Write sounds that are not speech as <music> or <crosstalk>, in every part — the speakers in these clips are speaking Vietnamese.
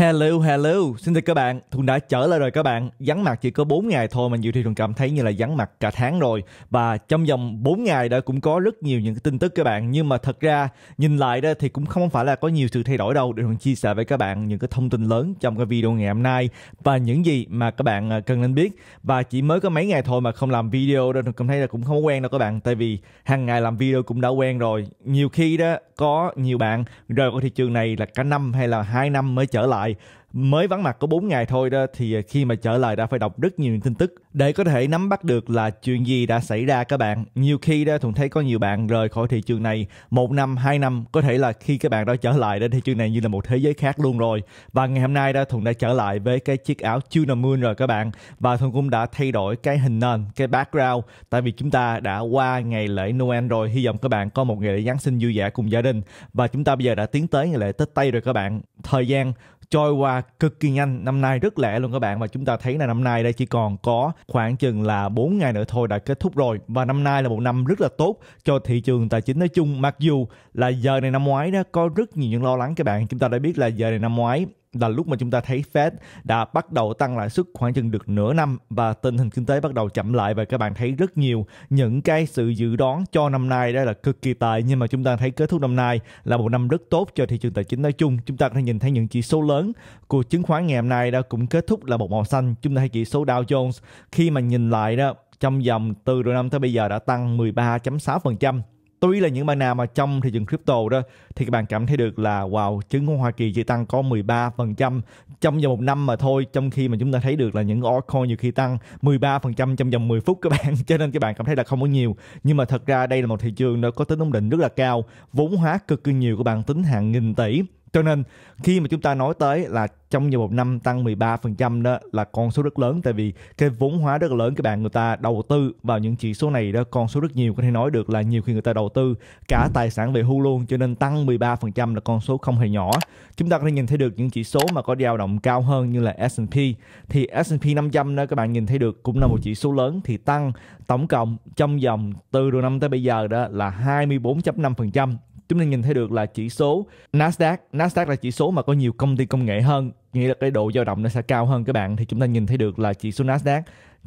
Hello, hello, xin chào các bạn. Thuận đã trở lại rồi các bạn. Vắng mặt chỉ có 4 ngày thôi mà nhiều khi Thuận cảm thấy như là vắng mặt cả tháng rồi. Và trong vòng 4 ngày đã cũng có rất nhiều những cái tin tức các bạn. Nhưng mà thật ra nhìn lại đó thì cũng không phải là có nhiều sự thay đổi đâu để Thuận chia sẻ với các bạn những cái thông tin lớn trong cái video ngày hôm nay và những gì mà các bạn à, cần nên biết. Và chỉ mới có mấy ngày thôi mà không làm video đó Thuận cảm thấy là cũng không quen đâu các bạn. Tại vì hàng ngày làm video cũng đã quen rồi. Nhiều khi đó có nhiều bạn rời khỏi thị trường này là cả năm hay là hai năm mới trở lại mới vắng mặt có 4 ngày thôi đó thì à, khi mà trở lại đã phải đọc rất nhiều tin tức để có thể nắm bắt được là chuyện gì đã xảy ra các bạn. Nhiều khi đó Thuận thấy có nhiều bạn rời khỏi thị trường này một năm, hai năm, có thể là khi các bạn đó trở lại đến thị trường này như là một thế giới khác luôn rồi. Và ngày hôm nay đó Thuận đã trở lại với cái chiếc áo Tuna Moon rồi các bạn và Thuận cũng đã thay đổi cái hình nền, cái background tại vì chúng ta đã qua ngày lễ Noel rồi. Hy vọng các bạn có một ngày lễ Giáng sinh vui vẻ cùng gia đình và chúng ta bây giờ đã tiến tới ngày lễ Tết Tây rồi các bạn. Thời gian trôi qua cực kỳ nhanh năm nay rất lẹ luôn các bạn và chúng ta thấy là năm nay đây chỉ còn có khoảng chừng là 4 ngày nữa thôi đã kết thúc rồi và năm nay là một năm rất là tốt cho thị trường tài chính nói chung mặc dù là giờ này năm ngoái đó có rất nhiều những lo lắng các bạn chúng ta đã biết là giờ này năm ngoái là lúc mà chúng ta thấy Fed đã bắt đầu tăng lãi suất khoảng chừng được nửa năm và tình hình kinh tế bắt đầu chậm lại và các bạn thấy rất nhiều những cái sự dự đoán cho năm nay đó là cực kỳ tệ nhưng mà chúng ta thấy kết thúc năm nay là một năm rất tốt cho thị trường tài chính nói chung chúng ta có thể nhìn thấy những chỉ số lớn của chứng khoán ngày hôm nay đó cũng kết thúc là một màu xanh chúng ta thấy chỉ số Dow Jones khi mà nhìn lại đó trong vòng từ đầu năm tới bây giờ đã tăng 13.6% Tuy là những bạn nào mà trong thị trường crypto đó thì các bạn cảm thấy được là wow, chứng khoán Hoa Kỳ chỉ tăng có 13% trong vòng một năm mà thôi, trong khi mà chúng ta thấy được là những altcoin nhiều khi tăng 13% trong vòng 10 phút các bạn, <laughs> cho nên các bạn cảm thấy là không có nhiều. Nhưng mà thật ra đây là một thị trường nó có tính ổn định rất là cao, vốn hóa cực kỳ nhiều của bạn tính hàng nghìn tỷ cho nên khi mà chúng ta nói tới là trong vòng một năm tăng 13% đó là con số rất lớn tại vì cái vốn hóa rất lớn các bạn người ta đầu tư vào những chỉ số này đó con số rất nhiều có thể nói được là nhiều khi người ta đầu tư cả tài sản về hưu luôn cho nên tăng 13% là con số không hề nhỏ. Chúng ta có thể nhìn thấy được những chỉ số mà có dao động cao hơn như là S&P thì S&P 500 đó các bạn nhìn thấy được cũng là một chỉ số lớn thì tăng tổng cộng trong vòng từ đầu năm tới bây giờ đó là 24.5% chúng ta nhìn thấy được là chỉ số Nasdaq Nasdaq là chỉ số mà có nhiều công ty công nghệ hơn nghĩa là cái độ dao động nó sẽ cao hơn các bạn thì chúng ta nhìn thấy được là chỉ số Nasdaq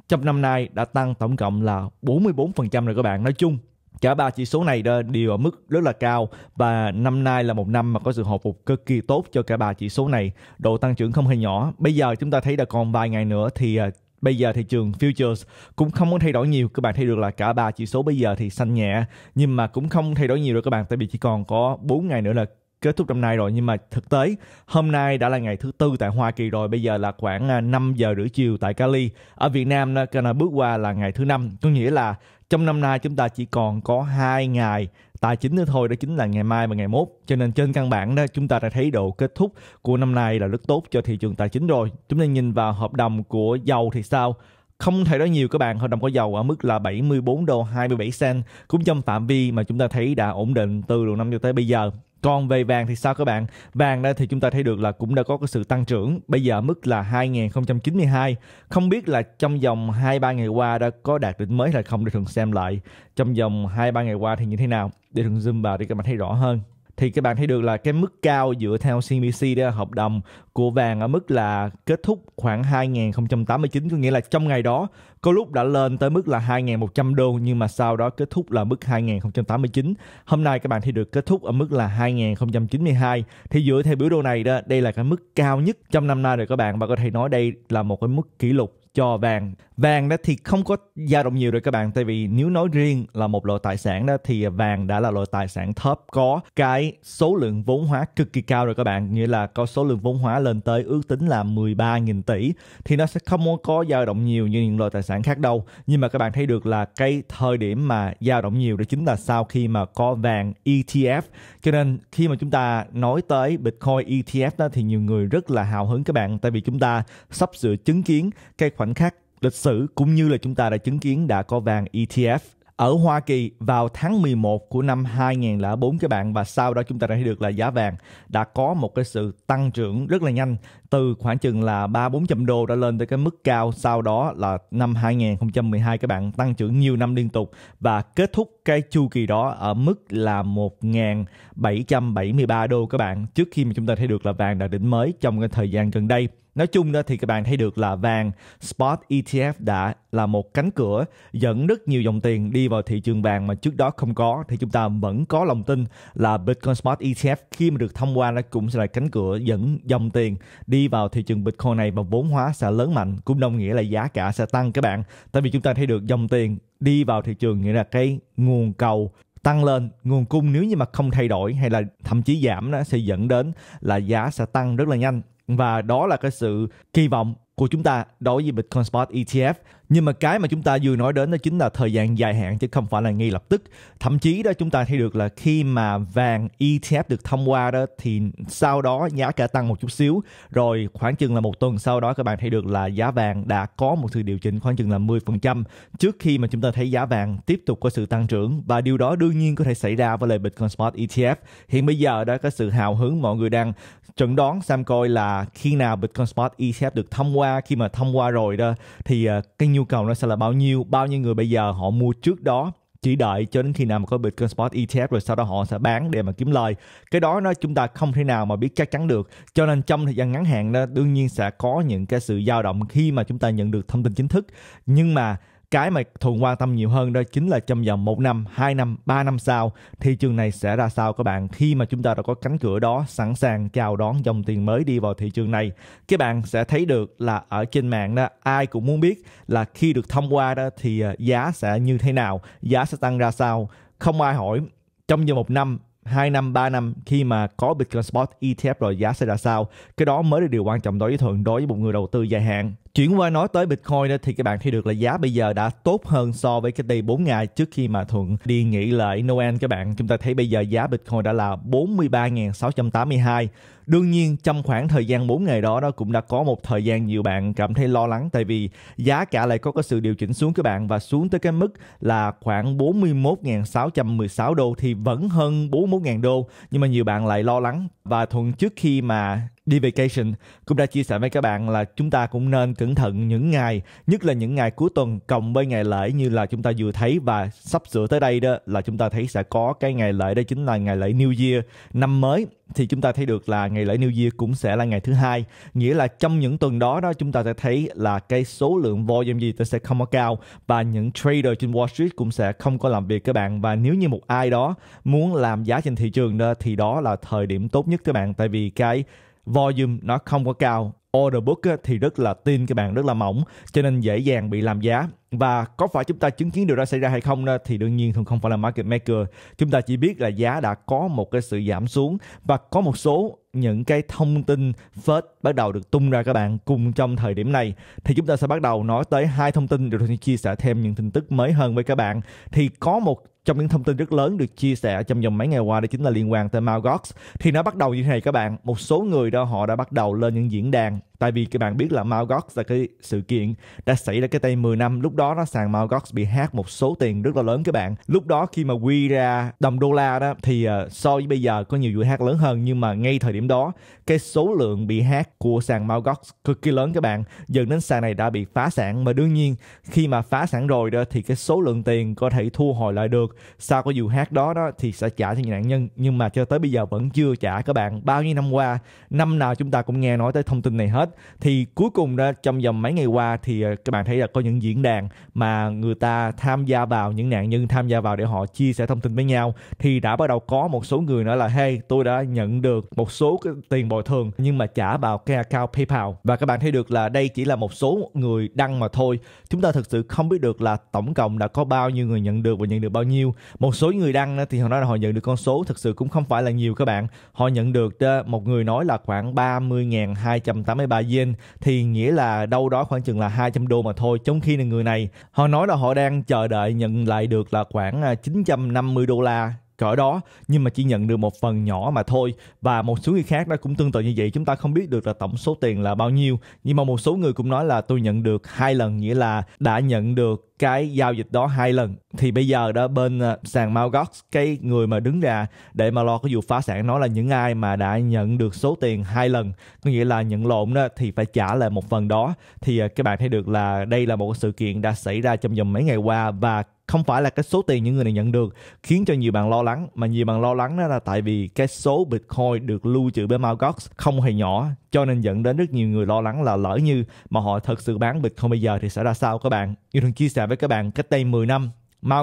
trong năm nay đã tăng tổng cộng là 44% rồi các bạn nói chung cả ba chỉ số này đều ở mức rất là cao và năm nay là một năm mà có sự hồi phục cực kỳ tốt cho cả ba chỉ số này độ tăng trưởng không hề nhỏ bây giờ chúng ta thấy là còn vài ngày nữa thì à, bây giờ thị trường futures cũng không có thay đổi nhiều các bạn thấy được là cả ba chỉ số bây giờ thì xanh nhẹ nhưng mà cũng không thay đổi nhiều được các bạn tại vì chỉ còn có 4 ngày nữa là kết thúc năm nay rồi nhưng mà thực tế hôm nay đã là ngày thứ tư tại Hoa Kỳ rồi bây giờ là khoảng 5 à, giờ rưỡi chiều tại Cali ở Việt Nam là bước qua là ngày thứ năm có nghĩa là trong năm nay chúng ta chỉ còn có hai ngày tài chính nữa thôi đó chính là ngày mai và ngày mốt cho nên trên căn bản đó chúng ta đã thấy độ kết thúc của năm nay là rất tốt cho thị trường tài chính rồi chúng ta nhìn vào hợp đồng của dầu thì sao không thể nói nhiều các bạn hợp đồng có dầu ở mức là 74 đô 27 cent cũng trong phạm vi mà chúng ta thấy đã ổn định từ đầu năm cho tới bây giờ còn về vàng thì sao các bạn? Vàng đây thì chúng ta thấy được là cũng đã có cái sự tăng trưởng, bây giờ mức là 2092. Không biết là trong vòng 2-3 ngày qua đã có đạt đỉnh mới hay không để thường xem lại. Trong vòng 2-3 ngày qua thì như thế nào? Để thường zoom vào để các bạn thấy rõ hơn thì các bạn thấy được là cái mức cao dựa theo CBC để hợp đồng của vàng ở mức là kết thúc khoảng 2089 có nghĩa là trong ngày đó có lúc đã lên tới mức là 2100 đô nhưng mà sau đó kết thúc là mức 2089. Hôm nay các bạn thấy được kết thúc ở mức là 2092. Thì dựa theo biểu đồ này đó, đây là cái mức cao nhất trong năm nay rồi các bạn và có thể nói đây là một cái mức kỷ lục cho vàng vàng đó thì không có dao động nhiều rồi các bạn tại vì nếu nói riêng là một loại tài sản đó thì vàng đã là loại tài sản thấp có cái số lượng vốn hóa cực kỳ cao rồi các bạn nghĩa là có số lượng vốn hóa lên tới ước tính là 13.000 tỷ thì nó sẽ không có dao động nhiều như những loại tài sản khác đâu nhưng mà các bạn thấy được là cái thời điểm mà dao động nhiều đó chính là sau khi mà có vàng ETF cho nên khi mà chúng ta nói tới Bitcoin ETF đó thì nhiều người rất là hào hứng các bạn tại vì chúng ta sắp sửa chứng kiến cái khoản khoảnh khắc lịch sử cũng như là chúng ta đã chứng kiến đã có vàng ETF ở Hoa Kỳ vào tháng 11 của năm 2004 các bạn và sau đó chúng ta đã thấy được là giá vàng đã có một cái sự tăng trưởng rất là nhanh từ khoảng chừng là 3 400 đô đã lên tới cái mức cao sau đó là năm 2012 các bạn tăng trưởng nhiều năm liên tục và kết thúc cái chu kỳ đó ở mức là 1.773 đô các bạn trước khi mà chúng ta thấy được là vàng đã đỉnh mới trong cái thời gian gần đây Nói chung đó thì các bạn thấy được là vàng spot ETF đã là một cánh cửa dẫn rất nhiều dòng tiền đi vào thị trường vàng mà trước đó không có thì chúng ta vẫn có lòng tin là Bitcoin spot ETF khi mà được thông qua nó cũng sẽ là cánh cửa dẫn dòng tiền đi vào thị trường Bitcoin này và vốn hóa sẽ lớn mạnh cũng đồng nghĩa là giá cả sẽ tăng các bạn tại vì chúng ta thấy được dòng tiền đi vào thị trường nghĩa là cái nguồn cầu tăng lên nguồn cung nếu như mà không thay đổi hay là thậm chí giảm nó sẽ dẫn đến là giá sẽ tăng rất là nhanh và đó là cái sự kỳ vọng của chúng ta đối với Bitcoin Spot ETF nhưng mà cái mà chúng ta vừa nói đến đó chính là thời gian dài hạn chứ không phải là ngay lập tức thậm chí đó chúng ta thấy được là khi mà vàng ETF được thông qua đó thì sau đó giá cả tăng một chút xíu rồi khoảng chừng là một tuần sau đó các bạn thấy được là giá vàng đã có một sự điều chỉnh khoảng chừng là 10% trước khi mà chúng ta thấy giá vàng tiếp tục có sự tăng trưởng và điều đó đương nhiên có thể xảy ra với lại Bitcoin Spot ETF hiện bây giờ đó có sự hào hứng mọi người đang chuẩn đoán xem coi là khi nào Bitcoin Spot ETF được thông qua khi mà thông qua rồi đó thì ờ, cái nhu cầu nó sẽ là bao nhiêu bao nhiêu người bây giờ họ mua trước đó chỉ đợi cho đến khi nào mà có Bitcoin Spot ETF rồi sau đó họ sẽ bán để mà kiếm lời. Cái đó nó chúng ta không thể nào mà biết chắc chắn được. Cho nên trong thời gian ngắn hạn đó đương nhiên sẽ có những cái sự dao động khi mà chúng ta nhận được thông tin chính thức. Nhưng mà cái mà thường quan tâm nhiều hơn đó chính là trong vòng một năm, 2 năm, 3 năm sau thị trường này sẽ ra sao các bạn khi mà chúng ta đã có cánh cửa đó sẵn sàng chào đón dòng tiền mới đi vào thị trường này. Các bạn sẽ thấy được là ở trên mạng đó ai cũng muốn biết là khi được thông qua đó thì à, giá sẽ như thế nào, giá sẽ tăng ra sao. Không ai hỏi trong vòng một năm 2 năm, 3 năm khi mà có Bitcoin Spot ETF rồi giá sẽ ra sao. Cái đó mới là điều quan trọng đối với thường đối với một người đầu tư dài hạn chuyển qua nói tới Bitcoin thì các bạn thấy được là giá bây giờ đã tốt hơn so với cái đây 4 ngày trước khi mà Thuận đi nghỉ lại Noel các bạn. Chúng ta thấy bây giờ giá Bitcoin đã là 43.682. Đương nhiên trong khoảng thời gian 4 ngày đó đó cũng đã có một thời gian nhiều bạn cảm thấy lo lắng tại vì giá cả lại có cái sự điều chỉnh xuống các bạn và xuống tới cái mức là khoảng 41.616 đô thì vẫn hơn 41.000 đô nhưng mà nhiều bạn lại lo lắng và thuận trước khi mà đi vacation cũng đã chia sẻ với các bạn là chúng ta cũng nên cẩn thận những ngày nhất là những ngày cuối tuần cộng với ngày lễ như là chúng ta vừa thấy và sắp sửa tới đây đó là chúng ta thấy sẽ có cái ngày lễ đó chính là ngày lễ New Year năm mới thì chúng ta thấy được là ngày lễ New Year cũng sẽ là ngày thứ hai nghĩa là trong những tuần đó đó chúng ta sẽ thấy là cái số lượng volume gì sẽ không có cao và những trader trên Wall Street cũng sẽ không có làm việc các bạn và nếu như một ai đó muốn làm giá trên thị trường đó thì đó là thời điểm tốt nhất các bạn tại vì cái volume nó không có cao order book thì rất là tin cái bạn rất là mỏng cho nên dễ dàng bị làm giá và có phải chúng ta chứng kiến điều đó xảy ra hay không đó, thì đương nhiên thường không phải là market maker chúng ta chỉ biết là giá đã có một cái sự giảm xuống và có một số những cái thông tin Fed bắt đầu được tung ra các bạn cùng trong thời điểm này thì chúng ta sẽ bắt đầu nói tới hai thông tin được chia sẻ thêm những tin tức mới hơn với các bạn thì có một trong những thông tin rất lớn được chia sẻ trong vòng mấy ngày qua đó chính là liên quan tới Malgox thì nó bắt đầu như thế này các bạn một số người đó họ đã bắt đầu lên những diễn đàn tại vì các bạn biết là Malgox là cái sự kiện đã xảy ra cái tay 10 năm lúc đó nó sàn Malgox bị hát một số tiền rất là lớn các bạn lúc đó khi mà quy ra đồng đô la đó thì ờ, so với bây giờ có nhiều vụ hát lớn hơn nhưng mà ngay thời điểm đó cái số lượng bị hát của sàn Malgox cực kỳ lớn các bạn dẫn đến sàn này đã bị phá sản mà đương nhiên khi mà phá sản rồi đó thì cái số lượng tiền có thể thu hồi lại được sau cái vụ hát đó đó thì sẽ trả cho nạn nhân nhưng mà cho tới bây giờ vẫn chưa trả các bạn bao nhiêu năm qua năm nào chúng ta cũng nghe nói tới thông tin này hết thì cuối cùng đó trong vòng mấy ngày qua thì ờ, các bạn thấy là có những diễn đàn mà người ta tham gia vào những nạn nhân tham gia vào để họ chia sẻ thông tin với nhau thì đã bắt đầu có một số người nói là hey tôi đã nhận được một số cái tiền bồi thường nhưng mà trả vào cái account PayPal và các bạn thấy được là đây chỉ là một số người đăng mà thôi chúng ta thực sự không biết được là tổng cộng đã có bao nhiêu người nhận được và nhận được bao nhiêu một số người đăng thì họ nói là họ nhận được con số thực sự cũng không phải là nhiều các bạn họ nhận được một người nói là khoảng 30.283 bà Yen thì nghĩa là đâu đó khoảng chừng là 200 đô mà thôi. Trong khi người này họ nói là họ đang chờ đợi nhận lại được là khoảng 950 à, đô la cỡ đó nhưng mà chỉ nhận được một phần nhỏ mà thôi và một số người khác đó cũng tương tự như vậy chúng ta không biết được là tổng số tiền là bao nhiêu nhưng mà một số người cũng nói là tôi nhận được hai lần nghĩa là đã nhận được cái giao dịch đó hai lần thì bây giờ đó bên ờ, sàn Malgox cái người mà đứng ra để mà lo cái vụ phá sản nói là những ai mà đã nhận được số tiền hai lần có nghĩa là nhận lộn đó thì phải trả lại một phần đó thì ờ, các bạn thấy được là đây là một sự kiện đã xảy ra trong vòng mấy ngày qua và không phải là cái số tiền những người này nhận được khiến cho nhiều bạn lo lắng mà nhiều bạn lo lắng đó là tại vì cái số bitcoin được lưu trữ bên Mt. không hề nhỏ cho nên dẫn đến rất nhiều người lo lắng là lỡ như mà họ thật sự bán bitcoin bây giờ thì sẽ ra sao các bạn yêu thường chia sẻ với các bạn cách đây 10 năm Mt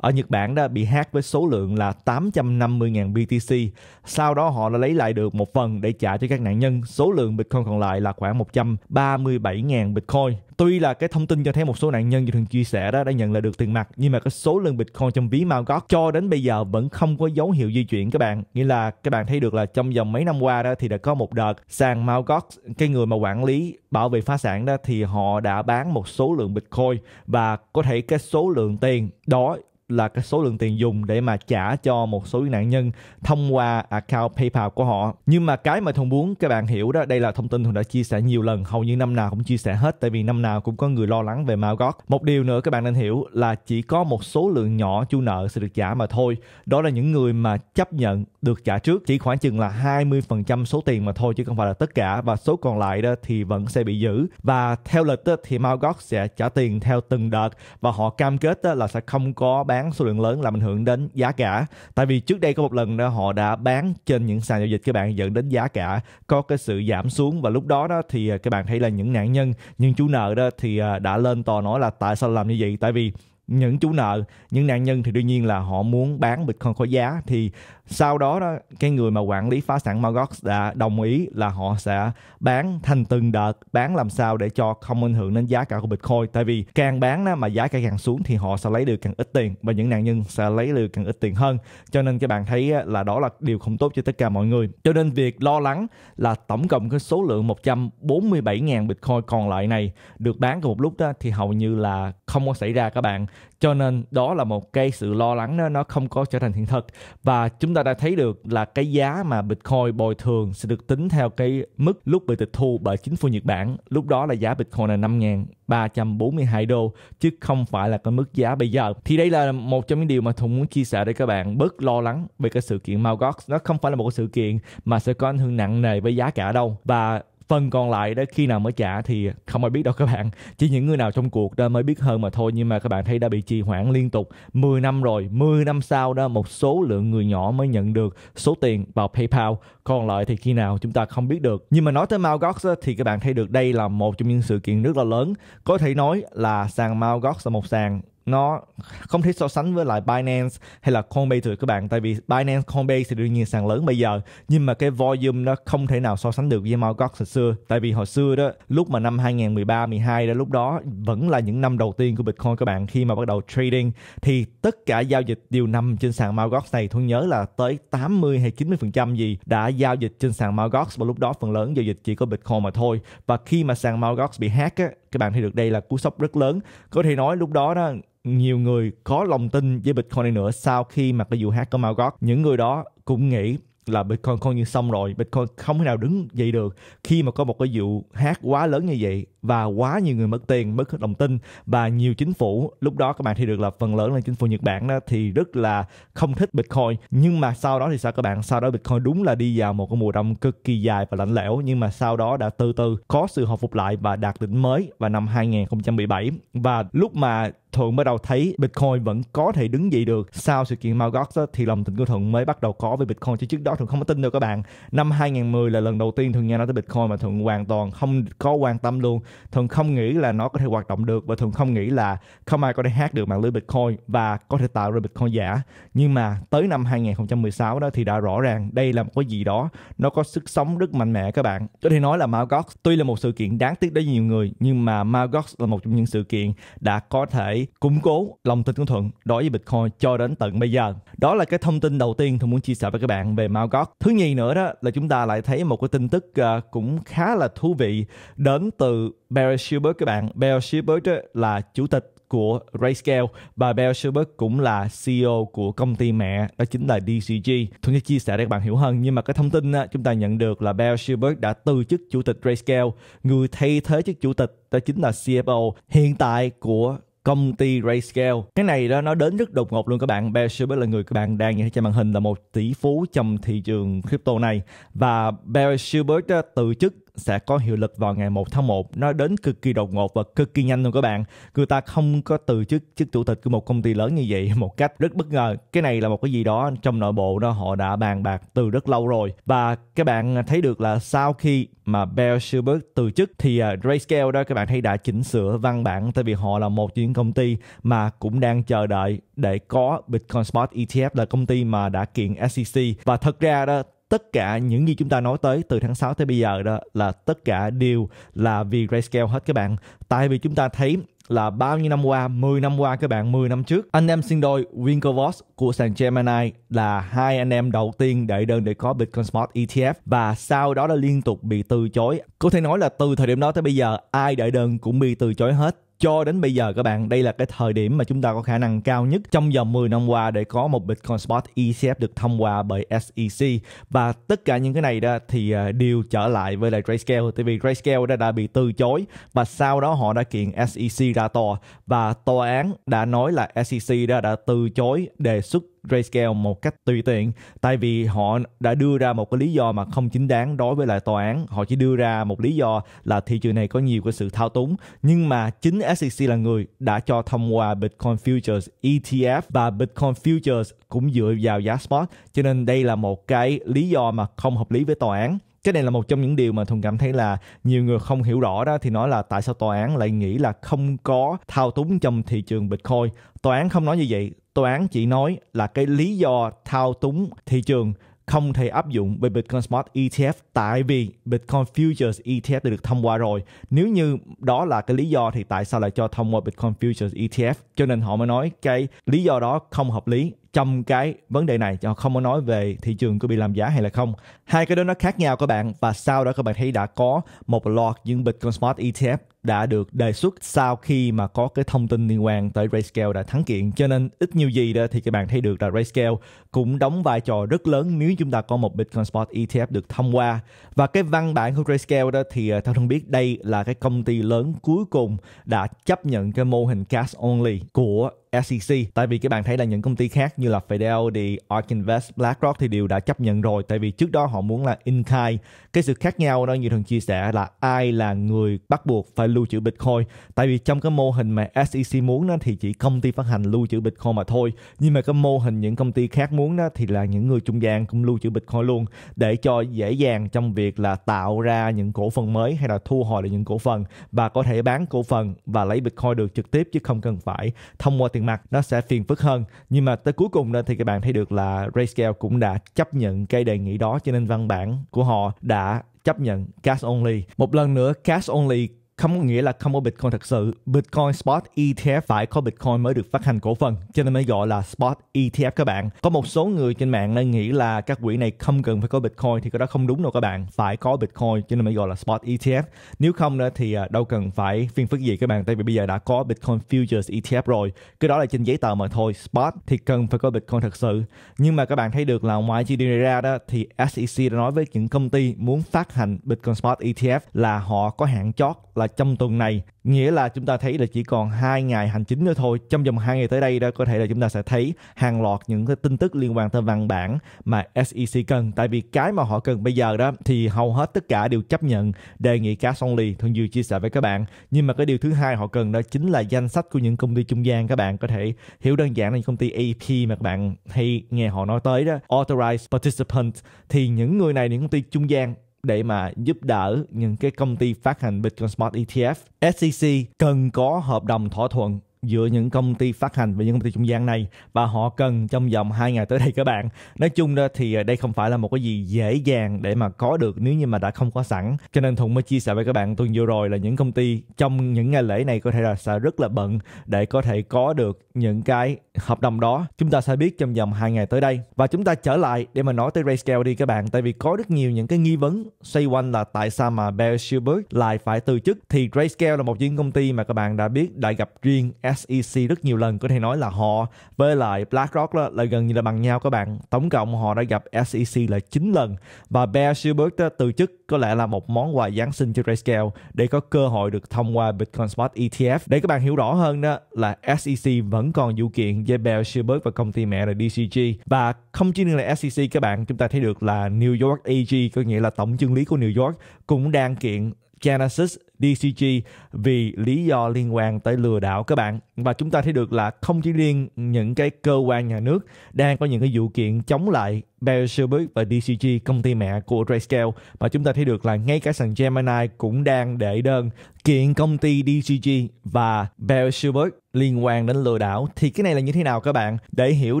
ở Nhật Bản đã bị hack với số lượng là 850.000 BTC. Sau đó họ đã lấy lại được một phần để trả cho các nạn nhân. Số lượng Bitcoin còn lại là khoảng 137.000 Bitcoin. Tuy là cái thông tin cho thấy một số nạn nhân như thường chia sẻ đó đã nhận lại được tiền mặt nhưng mà cái số lượng Bitcoin trong ví mau gót cho đến bây giờ vẫn không có dấu hiệu di chuyển các bạn. Nghĩa là các bạn thấy được là trong vòng mấy năm qua đó thì đã có một đợt sàn mau gót, cái người mà quản lý bảo vệ phá sản đó thì họ đã bán một số lượng Bitcoin và có thể cái số lượng tiền đó là cái số lượng tiền dùng để mà trả cho một số nạn nhân thông qua account PayPal của họ. Nhưng mà cái mà Thuận muốn các bạn hiểu đó, đây là thông tin Thuận đã chia sẻ nhiều lần, hầu như năm nào cũng chia sẻ hết tại vì năm nào cũng có người lo lắng về gót. Một điều nữa các bạn nên hiểu là chỉ có một số lượng nhỏ chu nợ sẽ được trả mà thôi. Đó là những người mà chấp nhận được trả trước chỉ khoảng chừng là 20% số tiền mà thôi chứ không phải là tất cả và số còn lại đó thì vẫn sẽ bị giữ và theo lịch đó, thì Malgox sẽ trả tiền theo từng đợt và họ cam kết đó, là sẽ không có bán số lượng lớn làm ảnh hưởng đến giá cả tại vì trước đây có một lần đó họ đã bán trên những sàn giao dịch các bạn dẫn đến giá cả có cái sự giảm xuống và lúc đó đó thì à, các bạn thấy là những nạn nhân những chủ nợ đó thì à, đã lên tòa nói là tại sao làm như vậy tại vì những chủ nợ những nạn nhân thì đương nhiên là họ muốn bán bitcoin có giá thì sau đó đó cái người mà quản lý phá sản Magog đã đồng ý là họ sẽ bán thành từng đợt bán làm sao để cho không ảnh hưởng đến giá cả của Bitcoin tại vì càng bán đó mà giá cả càng xuống thì họ sẽ lấy được càng ít tiền và những nạn nhân sẽ lấy được càng ít tiền hơn cho nên các bạn thấy là đó là điều không tốt cho tất cả mọi người cho nên việc lo lắng là tổng cộng cái số lượng 147.000 Bitcoin còn lại này được bán cùng một lúc đó thì hầu như là không có xảy ra các bạn cho nên đó là một cái sự lo lắng đó, nó không có trở thành hiện thực và chúng chúng ta đã thấy được là cái giá mà Bitcoin bồi thường sẽ được tính theo cái mức lúc bị tịch thu bởi chính phủ Nhật Bản. Lúc đó là giá Bitcoin là 5.342 đô chứ không phải là cái mức giá bây giờ. Thì đây là một trong những điều mà Thùng muốn chia sẻ để các bạn bớt lo lắng về cái sự kiện Mt. Nó không phải là một sự kiện mà sẽ có ảnh hưởng nặng nề với giá cả đâu. Và phần còn lại đó khi nào mới trả thì không ai biết đâu các bạn chỉ những người nào trong cuộc đó mới biết hơn mà thôi nhưng mà các bạn thấy đã bị trì hoãn liên tục 10 năm rồi 10 năm sau đó một số lượng người nhỏ mới nhận được số tiền vào PayPal còn lại thì khi nào chúng ta không biết được nhưng mà nói tới Mt. thì các bạn thấy được đây là một trong những sự kiện rất là lớn có thể nói là sàn Mt. là một sàn nó không thể so sánh với lại Binance hay là Coinbase được các bạn tại vì Binance Coinbase thì đương nhiên sàn lớn bây giờ nhưng mà cái volume nó không thể nào so sánh được với Mt. Gox hồi xưa tại vì hồi xưa đó lúc mà năm 2013 12 đó lúc đó vẫn là những năm đầu tiên của Bitcoin các bạn khi mà bắt đầu trading thì tất cả giao dịch đều nằm trên sàn Mt. Gox này tôi nhớ là tới 80 hay 90% gì đã giao dịch trên sàn Mt. Gox và lúc đó phần lớn giao dịch chỉ có Bitcoin mà thôi và khi mà sàn Mt. Gox bị hack á, các bạn thấy được đây là cú sốc rất lớn có thể nói lúc đó đó nhiều người có lòng tin với Bitcoin này nữa sau khi mà cái vụ hack của Margot. Những người đó cũng nghĩ là Bitcoin coi như xong rồi Bitcoin không thể nào đứng dậy được khi mà có một cái vụ hát quá lớn như vậy và quá nhiều người mất tiền mất đồng tin và nhiều chính phủ lúc đó các bạn thì được là phần lớn là chính phủ Nhật Bản đó thì rất là không thích Bitcoin nhưng mà sau đó thì sao các bạn sau đó Bitcoin đúng là đi vào một cái mùa đông cực kỳ dài và lạnh lẽo nhưng mà sau đó đã từ từ có sự hồi phục lại và đạt đỉnh mới vào năm 2017 và lúc mà Thuận bắt đầu thấy Bitcoin vẫn có thể đứng dậy được sau sự kiện Mt. Gox thì lòng tin của Thuận mới bắt đầu có về Bitcoin chứ trước đó Thuận không có tin đâu các bạn năm 2010 là lần đầu tiên Thuận nghe nói tới Bitcoin mà Thuận hoàn toàn không có quan tâm luôn Thuận không nghĩ là nó có thể hoạt động được và Thuận không nghĩ là không ai có thể hát được mạng lưới Bitcoin và có thể tạo ra Bitcoin giả nhưng mà tới năm 2016 đó thì đã rõ ràng đây là một cái gì đó nó có sức sống rất mạnh mẽ các bạn có thể nói là Mt. Gox tuy là một sự kiện đáng tiếc đến nhiều người nhưng mà Mt. Gox là một trong những sự kiện đã có thể củng cố lòng tin của Thuận đối với Bitcoin cho đến tận bây giờ. Đó là cái thông tin đầu tiên tôi muốn chia sẻ với các bạn về Mao Gox. Thứ nhì nữa đó là chúng ta lại thấy một cái tin tức à, cũng khá là thú vị đến từ Barry Silbert các bạn. Barry Silbert là chủ tịch của Rayscale và Bell Silbert cũng là CEO của công ty mẹ đó chính là DCG. Thuận sẽ chia sẻ để các bạn hiểu hơn nhưng mà cái thông tin chúng ta nhận được là Bell Silbert đã từ chức chủ tịch Rayscale, người thay thế chức chủ tịch đó chính là CFO hiện tại của công ty Rayscale. Cái này đó nó đến rất đột ngột luôn các bạn. Bear Shepard là người các bạn đang nhìn thấy trên màn hình là một tỷ phú trong thị trường crypto này và Bear Shepard từ chức sẽ có hiệu lực vào ngày 1 tháng 1 nó đến cực kỳ đột ngột và cực kỳ nhanh luôn các bạn người ta không có từ chức chức chủ tịch của một công ty lớn như vậy <laughs> một cách rất bất ngờ cái này là một cái gì đó trong nội bộ đó họ đã bàn bạc từ rất lâu rồi và các bạn thấy được là sau khi mà Bell Shulberg từ chức thì uh, Grayscale đó các bạn thấy đã chỉnh sửa văn bản tại vì họ là một những công ty mà cũng đang chờ đợi để có Bitcoin Spot ETF là công ty mà đã kiện SEC và thật ra đó tất cả những gì chúng ta nói tới từ tháng 6 tới bây giờ đó là tất cả đều là vì Grayscale hết các bạn. Tại vì chúng ta thấy là bao nhiêu năm qua, 10 năm qua các bạn, 10 năm trước, anh em sinh đôi Winklevoss của sàn Gemini là hai anh em đầu tiên đệ đơn để có Bitcoin Spot ETF và sau đó là liên tục bị từ chối. Có thể nói là từ thời điểm đó tới bây giờ ai đợi đơn cũng bị từ chối hết cho đến bây giờ các bạn đây là cái thời điểm mà chúng ta có khả năng cao nhất trong vòng 10 năm qua để có một Bitcoin Spot ETF được thông qua bởi SEC và tất cả những cái này đó thì à, đều trở lại với lại Grayscale tại vì Grayscale đã, đã bị từ chối và sau đó họ đã kiện SEC ra tòa và tòa án đã nói là SEC đã, đã từ chối đề xuất Grayscale một cách tùy tiện tại vì họ đã đưa ra một cái lý do mà không chính đáng đối với lại tòa án họ chỉ đưa ra một lý do là thị trường này có nhiều cái sự thao túng nhưng mà chính SEC là người đã cho thông qua Bitcoin Futures ETF và Bitcoin Futures cũng dựa vào giá spot cho nên đây là một cái lý do mà không hợp lý với tòa án cái này là một trong những điều mà thuần cảm thấy là nhiều người không hiểu rõ đó thì nói là tại sao tòa án lại nghĩ là không có thao túng trong thị trường bitcoin tòa án không nói như vậy tòa án chỉ nói là cái lý do thao túng thị trường không thể áp dụng về Bitcoin Smart ETF tại vì Bitcoin Futures ETF đã được thông qua rồi. Nếu như đó là cái lý do thì tại sao lại cho thông qua Bitcoin Futures ETF? Cho nên họ mới nói cái lý do đó không hợp lý trong cái vấn đề này họ không có nói về thị trường có bị làm giá hay là không hai cái đó nó khác nhau các bạn và sau đó các bạn thấy đã có một loạt những Bitcoin Smart ETF đã được đề xuất sau khi mà có cái thông tin liên quan tới Grayscale đã thắng kiện cho nên ít nhiều gì đó thì các bạn thấy được là Grayscale cũng đóng vai trò rất lớn nếu chúng ta có một Bitcoin Spot ETF được thông qua và cái văn bản của Grayscale đó thì à, theo thông biết đây là cái công ty lớn cuối cùng đã chấp nhận cái mô hình cash only của SEC tại vì các bạn thấy là những công ty khác như là Fidelity, Ark Invest, BlackRock thì đều đã chấp nhận rồi tại vì trước đó họ muốn là in khai. Cái sự khác nhau đó như thường chia sẻ là ai là người bắt buộc phải lưu trữ Bitcoin tại vì trong cái mô hình mà SEC muốn đó thì chỉ công ty phát hành lưu trữ Bitcoin mà thôi nhưng mà cái mô hình những công ty khác muốn đó thì là những người trung gian cũng lưu trữ Bitcoin luôn để cho dễ dàng trong việc là tạo ra những cổ phần mới hay là thu hồi được những cổ phần và có thể bán cổ phần và lấy Bitcoin được trực tiếp chứ không cần phải thông qua tiền mặt nó sẽ phiền phức hơn nhưng mà tới cuối cùng đó thì các bạn thấy được là RayScale cũng đã chấp nhận cái đề nghị đó cho nên văn bản của họ đã chấp nhận cash only một lần nữa cash only không có nghĩa là không có Bitcoin thật sự. Bitcoin Spot ETF phải có Bitcoin mới được phát hành cổ phần, cho nên mới gọi là Spot ETF các bạn. Có một số người trên mạng đang nghĩ là các quỹ này không cần phải có Bitcoin thì cái đó không đúng đâu các bạn. Phải có Bitcoin cho nên mới gọi là Spot ETF. Nếu không nữa thì à, đâu cần phải phiên phức gì các bạn, tại vì bây giờ đã có Bitcoin Futures ETF rồi. Cái đó là trên giấy tờ mà thôi. Spot thì cần phải có Bitcoin thật sự. Nhưng mà các bạn thấy được là ngoài chi điều ra đó thì SEC đã nói với những công ty muốn phát hành Bitcoin Spot ETF là họ có hạn chót là là trong tuần này nghĩa là chúng ta thấy là chỉ còn hai ngày hành chính nữa thôi trong vòng hai ngày tới đây đó có thể là chúng ta sẽ thấy hàng loạt những cái tin tức liên quan tới văn bản mà SEC cần tại vì cái mà họ cần bây giờ đó thì hầu hết tất cả đều chấp nhận đề nghị cá song lì thường dư chia sẻ với các bạn nhưng mà cái điều thứ hai họ cần đó chính là danh sách của những công ty trung gian các bạn có thể hiểu đơn giản là những công ty AP mà các bạn hay nghe họ nói tới đó authorized participant thì những người này những công ty trung gian để mà giúp đỡ những cái công ty phát hành Bitcoin smart ETF. SEC cần có hợp đồng thỏa thuận giữa những công ty phát hành và những công ty trung gian này và họ cần trong vòng 2 ngày tới đây các bạn. Nói chung đó thì à, đây không phải là một cái gì dễ dàng để mà có được nếu như mà đã không có sẵn. Cho nên Thuận mới chia sẻ với các bạn tuần vừa rồi là những công ty trong những ngày lễ này có thể là sẽ rất là bận để có thể có được những cái hợp đồng đó. Chúng ta sẽ biết trong vòng 2 ngày tới đây. Và chúng ta trở lại để mà nói tới Grayscale đi các bạn tại vì có rất nhiều những cái nghi vấn xoay quanh là tại sao mà Bear Silberg lại phải từ chức thì Grayscale là một những công ty mà các bạn đã biết đã gặp riêng SEC rất nhiều lần có thể nói là họ với lại BlackRock là, là gần như là bằng nhau các bạn tổng cộng họ đã gặp SEC là 9 lần và Bear Silbert từ chức có lẽ là một món quà Giáng sinh cho Grayscale để có cơ hội được thông qua Bitcoin Spot ETF để các bạn hiểu rõ hơn đó là SEC vẫn còn vụ kiện với Bear Silbert và công ty mẹ là DCG và không chỉ riêng là SEC các bạn chúng ta thấy được là New York AG có nghĩa là tổng chương lý của New York cũng đang kiện Genesis DCG vì lý do liên quan tới lừa đảo các bạn. Và chúng ta thấy được là không chỉ riêng những cái cơ quan nhà nước đang có những cái vụ kiện chống lại Beelzebub và DCG, công ty mẹ của Grayscale, mà chúng ta thấy được là ngay cả sàn Gemini cũng đang đệ đơn kiện công ty DCG và Beelzebub liên quan đến lừa đảo thì cái này là như thế nào các bạn để hiểu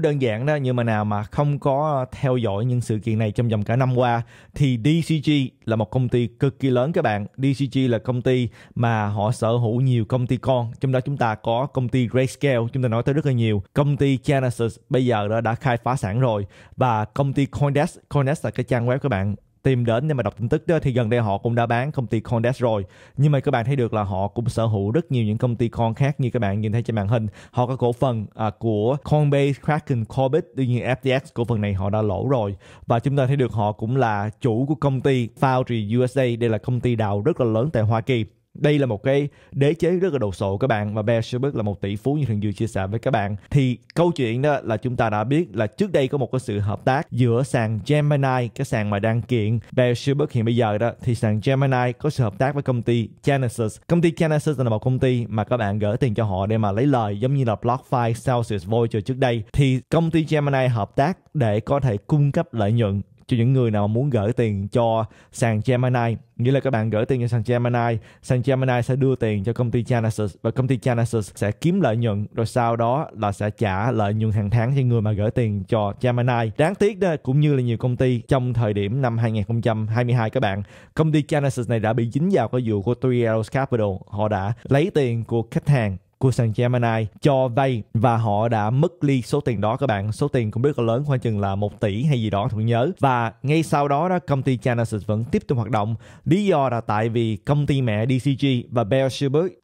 đơn giản đó nhưng mà nào mà không có theo dõi những sự kiện này trong vòng cả năm qua thì DCG là một công ty cực kỳ lớn các bạn DCG là công ty mà họ sở hữu nhiều công ty con trong đó chúng ta có công ty Grayscale chúng ta nói tới rất là nhiều công ty Genesis bây giờ đã, đã khai phá sản rồi và công ty CoinDesk CoinDesk là cái trang web các bạn tìm đến để mà đọc tin tức đó thì gần đây họ cũng đã bán công ty Condes rồi nhưng mà các bạn thấy được là họ cũng sở hữu rất nhiều những công ty con khác như các bạn nhìn thấy trên màn hình họ có cổ phần à, của Coinbase, Kraken, Corbit tuy nhiên FTX cổ phần này họ đã lỗ rồi và chúng ta thấy được họ cũng là chủ của công ty Foundry USA đây là công ty đào rất là lớn tại Hoa Kỳ đây là một cái đế chế rất là đồ sộ các bạn và Bear Shepard là một tỷ phú như thường vừa chia sẻ với các bạn thì câu chuyện đó là chúng ta đã biết là trước đây có một cái sự hợp tác giữa sàn Gemini cái sàn mà đang kiện Bear Shepard hiện bây giờ đó thì sàn Gemini có sự hợp tác với công ty Genesis công ty Genesis là một công ty mà các bạn gửi tiền cho họ để mà lấy lời giống như là BlockFi Celsius Voyager trước đây thì công ty Gemini hợp tác để có thể cung cấp lợi nhuận cho những người nào muốn gửi tiền cho sàn Gemini nghĩa là các bạn gửi tiền cho sàn Gemini sàn Gemini sẽ đưa tiền cho công ty Genesis và công ty Genesis sẽ kiếm lợi nhuận rồi sau đó là sẽ trả lợi nhuận hàng tháng cho người mà gửi tiền cho Gemini đáng tiếc đó cũng như là nhiều công ty trong thời điểm năm 2022 các bạn công ty Genesis này đã bị dính vào cái vụ của 3 Arrows Capital họ đã lấy tiền của khách hàng của sàn Gemini cho vay và họ đã mất đi số tiền đó các bạn số tiền cũng rất là lớn khoảng chừng là 1 tỷ hay gì đó tôi nhớ và ngay sau đó đó công ty Genesis vẫn tiếp tục hoạt động lý do là tại vì công ty mẹ DCG và Bear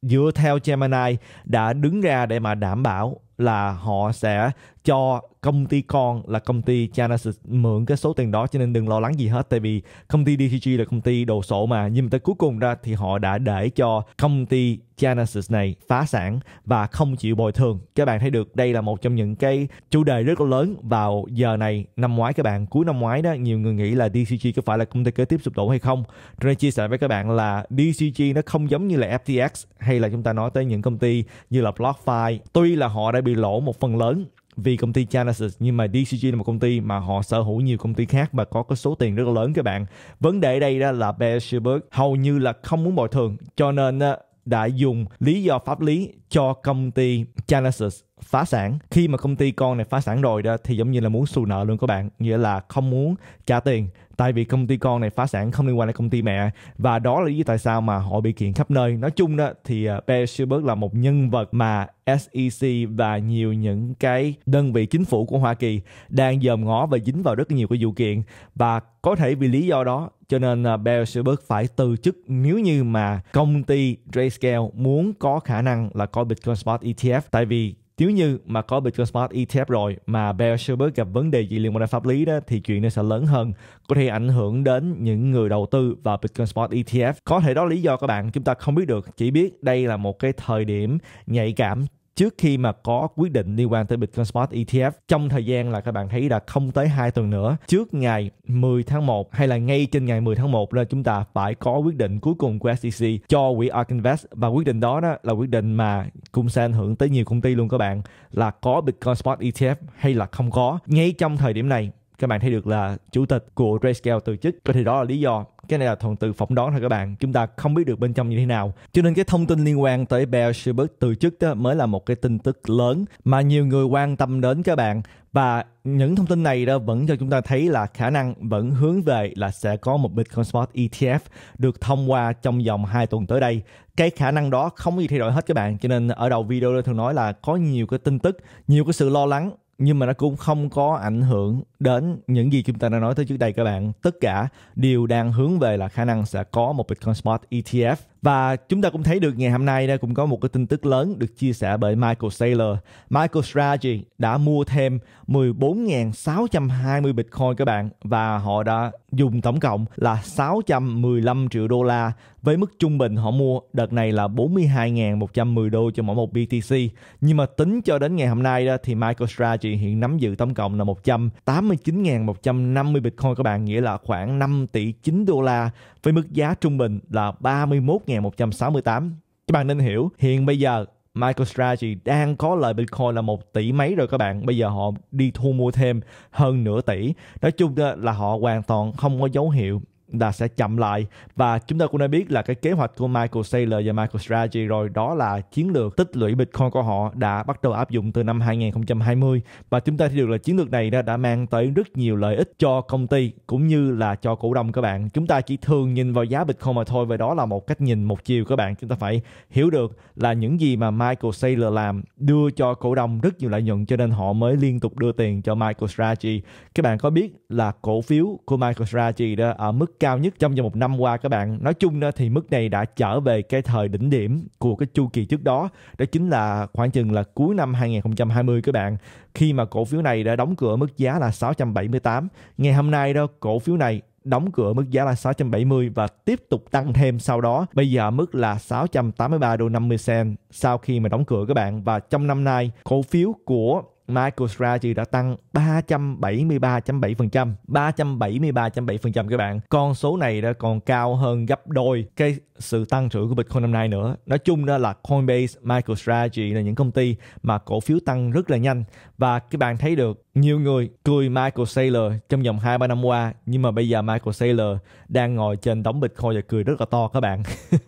dựa theo Gemini đã đứng ra để mà đảm bảo là họ sẽ cho công ty con là công ty Genesis mượn cái số tiền đó cho nên đừng lo lắng gì hết tại vì công ty DTG là công ty đồ sổ mà nhưng mà tới cuối cùng ra thì họ đã để cho công ty Genesis này phá sản và không chịu bồi thường. Các bạn thấy được đây là một trong những cái chủ đề rất là lớn vào giờ này năm ngoái các bạn cuối năm ngoái đó nhiều người nghĩ là DCG có phải là công ty kế tiếp sụp đổ hay không. tôi nên chia sẻ với các bạn là DCG nó không giống như là FTX hay là chúng ta nói tới những công ty như là BlockFi. Tuy là họ đã bị lỗ một phần lớn vì công ty Genesis nhưng mà DCG là một công ty mà họ sở hữu nhiều công ty khác và có cái số tiền rất là lớn các bạn. Vấn đề đây đó là Bear Stearns hầu như là không muốn bồi thường cho nên đã dùng lý do pháp lý cho công ty Genesis phá sản khi mà công ty con này phá sản rồi đó thì giống như là muốn xù nợ luôn các bạn nghĩa là không muốn trả tiền tại vì công ty con này phá sản không liên quan đến công ty mẹ và đó là lý do tại sao mà họ bị kiện khắp nơi nói chung đó thì à, Bear Stearns là một nhân vật mà SEC và nhiều những cái đơn vị chính phủ của Hoa Kỳ đang dòm ngó và dính vào rất nhiều cái vụ kiện và có thể vì lý do đó cho nên à, Bear Stearns phải từ chức nếu như mà công ty Grayscale muốn có khả năng là có Bitcoin Spot ETF tại vì nếu như mà có Bitcoin Spot ETF rồi mà Bear gặp vấn đề gì liên quan đến pháp lý đó thì chuyện này sẽ lớn hơn có thể ảnh hưởng đến những người đầu tư vào Bitcoin Spot ETF có thể đó lý do các bạn chúng ta không biết được chỉ biết đây là một cái thời điểm nhạy cảm trước khi mà có quyết định liên quan tới Bitcoin Spot ETF trong thời gian là các bạn thấy là không tới 2 tuần nữa trước ngày 10 tháng 1 hay là ngay trên ngày 10 tháng 1 là chúng ta phải có quyết định cuối cùng của SEC cho quỹ ARK Invest và quyết định đó đó là quyết định mà cũng sẽ ảnh hưởng tới nhiều công ty luôn các bạn là có Bitcoin Spot ETF hay là không có ngay trong thời điểm này các bạn thấy được là chủ tịch của Grayscale từ chức có thể đó là lý do cái này là thuần từ phỏng đoán thôi các bạn chúng ta không biết được bên trong như thế nào cho nên cái thông tin liên quan tới Bear Shepard từ chức đó mới là một cái tin tức lớn mà nhiều người quan tâm đến các bạn và những thông tin này đó vẫn cho chúng ta thấy là khả năng vẫn hướng về là sẽ có một Bitcoin Spot ETF được thông qua trong vòng 2 tuần tới đây. Cái khả năng đó không gì thay đổi hết các bạn. Cho nên ở đầu video tôi thường nói là có nhiều cái tin tức, nhiều cái sự lo lắng nhưng mà nó cũng không có ảnh hưởng đến những gì chúng ta đã nói tới trước đây các bạn tất cả đều đang hướng về là khả năng sẽ có một Bitcoin Spot ETF và chúng ta cũng thấy được ngày hôm nay đây cũng có một cái tin tức lớn được chia sẻ bởi Michael Saylor. Michael Strategy đã mua thêm 14.620 Bitcoin các bạn và họ đã dùng tổng cộng là 615 triệu đô la với mức trung bình họ mua đợt này là 42.110 đô cho mỗi một BTC. Nhưng mà tính cho đến ngày hôm nay đó, thì Michael Strategy hiện nắm giữ tổng cộng là 189.150 Bitcoin các bạn, nghĩa là khoảng 5 tỷ 9 đô la với mức giá trung bình là 31.168. Các bạn nên hiểu, hiện bây giờ MicroStrategy đang có lợi Bitcoin là một tỷ mấy rồi các bạn. Bây giờ họ đi thu mua thêm hơn nửa tỷ. Nói chung là họ hoàn toàn không có dấu hiệu là sẽ chậm lại và chúng ta cũng đã biết là cái kế hoạch của Michael Saylor và Michael Strategy rồi đó là chiến lược tích lũy Bitcoin của họ đã bắt đầu áp dụng từ năm 2020 và chúng ta thấy được là chiến lược này đã, đã mang tới rất nhiều lợi ích cho công ty cũng như là cho cổ đông các bạn chúng ta chỉ thường nhìn vào giá Bitcoin mà thôi và đó là một cách nhìn một chiều các bạn chúng ta phải hiểu được là những gì mà Michael Saylor làm đưa cho cổ đông rất nhiều lợi nhuận cho nên họ mới liên tục đưa tiền cho Michael Strategy các bạn có biết là cổ phiếu của Michael Strategy đó ở mức cao nhất trong vòng một năm qua các bạn nói chung thì mức này đã trở về cái thời đỉnh điểm của cái chu kỳ trước đó đó chính là khoảng chừng là cuối năm 2020 các bạn khi mà cổ phiếu này đã đóng cửa mức giá là 678 ngày hôm nay đó cổ phiếu này đóng cửa mức giá là 670 và tiếp tục tăng thêm sau đó. Bây giờ mức là 683 đô 50 cent sau khi mà đóng cửa các bạn và trong năm nay cổ phiếu của MicroStrategy đã tăng 373.7%, 373.7% các bạn. Con số này đã còn cao hơn gấp đôi cái sự tăng trưởng của Bitcoin năm nay nữa. Nói chung đó là Coinbase, MicroStrategy là những công ty mà cổ phiếu tăng rất là nhanh và các bạn thấy được nhiều người cười Michael Saylor trong vòng 2 3 năm qua nhưng mà bây giờ Michael Saylor đang ngồi trên đống Bitcoin và cười rất là to các bạn. <laughs>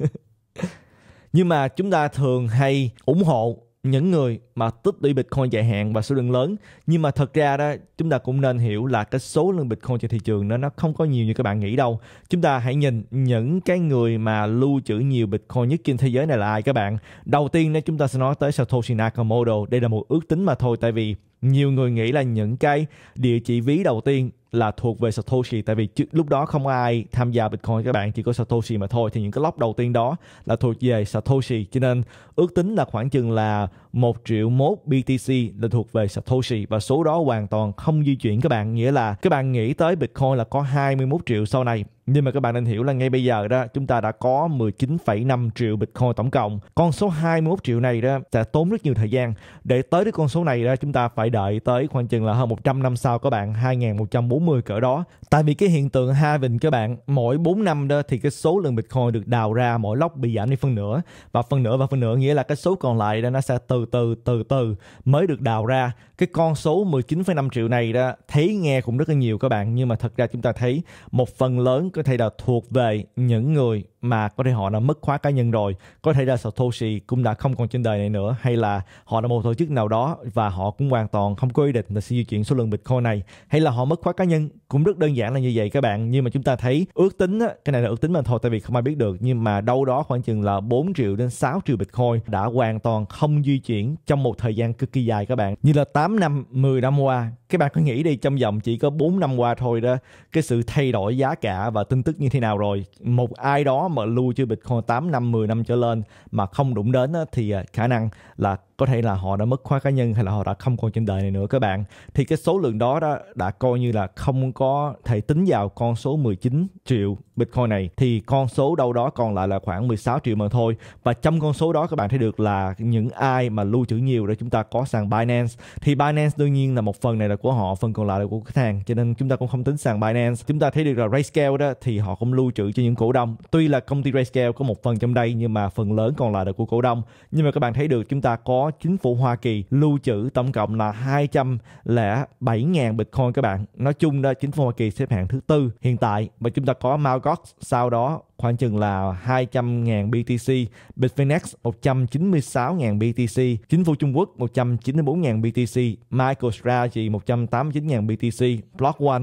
nhưng mà chúng ta thường hay ủng hộ những người mà tích lũy Bitcoin dài hạn và số lượng lớn nhưng mà thật ra đó chúng ta cũng nên hiểu là cái số lượng Bitcoin trên thị trường đó nó không có nhiều như các bạn nghĩ đâu chúng ta hãy nhìn những cái người mà lưu trữ nhiều Bitcoin nhất trên thế giới này là ai các bạn đầu tiên nếu chúng ta sẽ nói tới Satoshi Nakamoto đây là một ước tính mà thôi tại vì nhiều người nghĩ là những cái địa chỉ ví đầu tiên là thuộc về Satoshi tại vì lúc đó không ai tham gia Bitcoin các bạn chỉ có Satoshi mà thôi thì những cái lock đầu tiên đó là thuộc về Satoshi cho nên ước tính là khoảng chừng là 1 triệu mốt BTC là thuộc về Satoshi và số đó hoàn toàn không di chuyển các bạn nghĩa là các bạn nghĩ tới Bitcoin là có 21 triệu sau này nhưng mà các bạn nên hiểu là ngay bây giờ đó chúng ta đã có 19,5 triệu Bitcoin tổng cộng. Con số 21 triệu này đó sẽ tốn rất nhiều thời gian. Để tới cái con số này đó chúng ta phải đợi tới khoảng chừng là hơn 100 năm sau các bạn 2140 cỡ đó. Tại vì cái hiện tượng hai vịnh các bạn, mỗi 4 năm đó thì cái số lượng Bitcoin được đào ra mỗi lốc bị giảm đi phân nửa và phân nửa và phân nửa nghĩa là cái số còn lại đó nó sẽ từ từ từ từ từ mới được đào ra cái con số 19,5 triệu này đó thấy nghe cũng rất là nhiều các bạn nhưng mà thật ra chúng ta thấy một phần lớn có thể là thuộc về những người mà có thể họ đã mất khóa cá nhân rồi có thể là Satoshi cũng đã không còn trên đời này nữa hay là họ là một tổ chức nào đó và họ cũng hoàn toàn không có ý định là sẽ di chuyển số lượng Bitcoin này hay là họ mất khóa cá nhân cũng rất đơn giản là như vậy các bạn nhưng mà chúng ta thấy ước tính á cái này là ước tính mà thôi tại vì không ai biết được nhưng mà đâu đó khoảng chừng là 4 triệu đến 6 triệu Bitcoin đã hoàn toàn không di chuyển trong một thời gian cực kỳ dài các bạn như là 8 8 năm, 10 năm qua, các bạn cứ nghĩ đi trong vòng chỉ có 4 năm qua thôi đó, cái sự thay đổi giá cả và tin tức như thế nào rồi. Một ai đó mà lưu chưa Bitcoin 8 năm, 10 năm trở lên mà không đụng đến thì à, khả năng là có thể là họ đã mất khóa cá nhân hay là họ đã không còn trên đời này nữa các bạn thì cái số lượng đó đã, đã coi như là không có thể tính vào con số 19 triệu Bitcoin này thì con số đâu đó còn lại là khoảng 16 triệu mà thôi và trong con số đó các bạn thấy được là những ai mà lưu trữ nhiều để chúng ta có sàn Binance thì Binance đương nhiên là một phần này là của họ phần còn lại là của khách hàng cho nên chúng ta cũng không tính sàn Binance chúng ta thấy được là Rayscale đó thì họ cũng lưu trữ cho những cổ đông tuy là công ty Rayscale có một phần trong đây nhưng mà phần lớn còn lại là của cổ đông nhưng mà các bạn thấy được chúng ta có chính phủ Hoa Kỳ lưu trữ tổng cộng là 207.000 Bitcoin các bạn. Nói chung đó, chính phủ Hoa Kỳ xếp hạng thứ tư hiện tại và chúng ta có Mt. Gox sau đó khoảng chừng là 200.000 BTC, Bitfinex 196.000 BTC, chính phủ Trung Quốc 194.000 BTC, MicroStrategy 189.000 BTC, Block One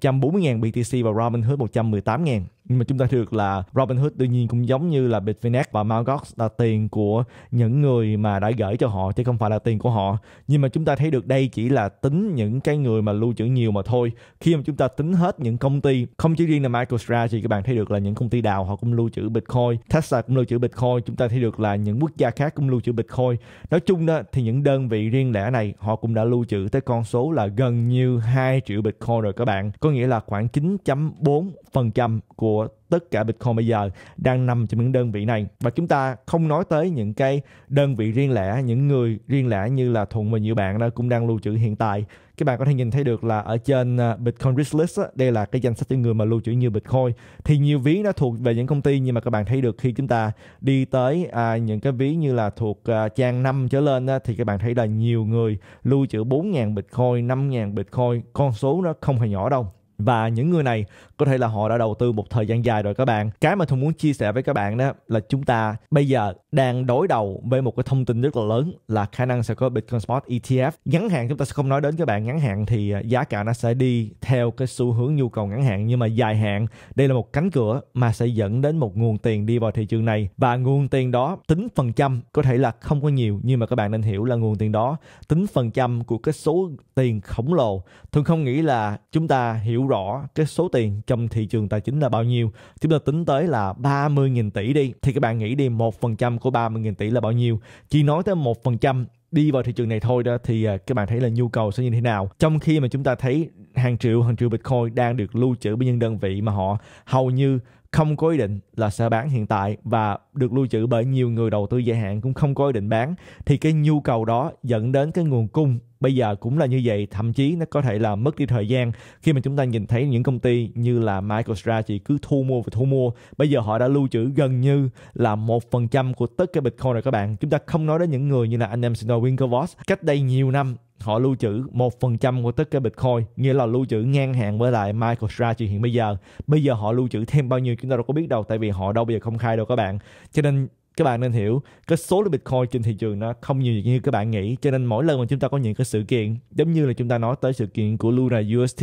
140.000 BTC và Robinhood 118.000 nhưng mà chúng ta được là Robinhood đương nhiên cũng giống như là Bitfinex và Mt. là tiền của những người mà đã gửi cho họ chứ không phải là tiền của họ nhưng mà chúng ta thấy được đây chỉ là tính những cái người mà lưu trữ nhiều mà thôi khi mà chúng ta tính hết những công ty không chỉ riêng là MicroStrategy các bạn thấy được là những công ty đào Tàu họ cũng lưu trữ Bitcoin, Tesla cũng lưu trữ Bitcoin, chúng ta thấy được là những quốc gia khác cũng lưu trữ Bitcoin. Nói chung đó thì những đơn vị riêng lẻ này họ cũng đã lưu trữ tới con số là gần như 2 triệu Bitcoin rồi các bạn. Có nghĩa là khoảng 9.4 phần trăm của tất cả Bitcoin bây giờ đang nằm trong những đơn vị này và chúng ta không nói tới những cái đơn vị riêng lẻ những người riêng lẻ như là Thuận và nhiều bạn đó cũng đang lưu trữ hiện tại các bạn có thể nhìn thấy được là ở trên à, Bitcoin Risk List á, đây là cái danh sách những người mà lưu trữ nhiều Bitcoin thì nhiều ví nó thuộc về những công ty nhưng mà các bạn thấy được khi chúng ta đi tới à, những cái ví như là thuộc à, trang 5 trở lên á, thì các bạn thấy là nhiều người lưu trữ 4.000 Bitcoin 5.000 Bitcoin con số nó không hề nhỏ đâu và những người này có thể là họ đã đầu tư một thời gian dài rồi các bạn cái mà thùng muốn chia sẻ với các bạn đó là chúng ta bây giờ đang đối đầu với một cái thông tin rất là lớn là khả năng sẽ có Bitcoin Spot ETF ngắn hạn chúng ta sẽ không nói đến các bạn ngắn hạn thì à, giá cả nó sẽ đi theo cái xu hướng nhu cầu ngắn hạn nhưng mà dài hạn đây là một cánh cửa mà sẽ dẫn đến một nguồn tiền đi vào thị trường này và nguồn tiền đó tính phần trăm có thể là không có nhiều nhưng mà các bạn nên hiểu là nguồn tiền đó tính phần trăm của cái số tiền khổng lồ thường không nghĩ là chúng ta hiểu rõ cái số tiền trong thị trường tài chính là bao nhiêu chúng ta tính tới là 30.000 tỷ đi thì các bạn nghĩ đi một phần trăm của 30.000 tỷ là bao nhiêu chỉ nói tới một phần trăm đi vào thị trường này thôi đó thì à, các bạn thấy là nhu cầu sẽ như thế nào trong khi mà chúng ta thấy hàng triệu hàng triệu bitcoin đang được lưu trữ bởi những đơn vị mà họ hầu như không có ý định là sẽ bán hiện tại và được lưu trữ bởi nhiều người đầu tư dài hạn cũng không có ý định bán thì cái nhu cầu đó dẫn đến cái nguồn cung bây giờ cũng là như vậy thậm chí nó có thể là mất đi thời gian khi mà chúng ta nhìn thấy những công ty như là MicroStrategy chỉ cứ thu mua và thu mua bây giờ họ đã lưu trữ gần như là một phần trăm của tất cả Bitcoin rồi các bạn chúng ta không nói đến những người như là anh em Snow Winklevoss cách đây nhiều năm họ lưu trữ một phần trăm của tất cả Bitcoin, nghĩa là lưu trữ ngang hàng với lại MicroStrategy hiện bây giờ. Bây giờ họ lưu trữ thêm bao nhiêu chúng ta đâu có biết đâu, tại vì họ đâu bây giờ công khai đâu các bạn. Cho nên các bạn nên hiểu cái số lượng bitcoin trên thị trường nó không nhiều như các bạn nghĩ cho nên mỗi lần mà chúng ta có những cái sự kiện giống như là chúng ta nói tới sự kiện của Luna UST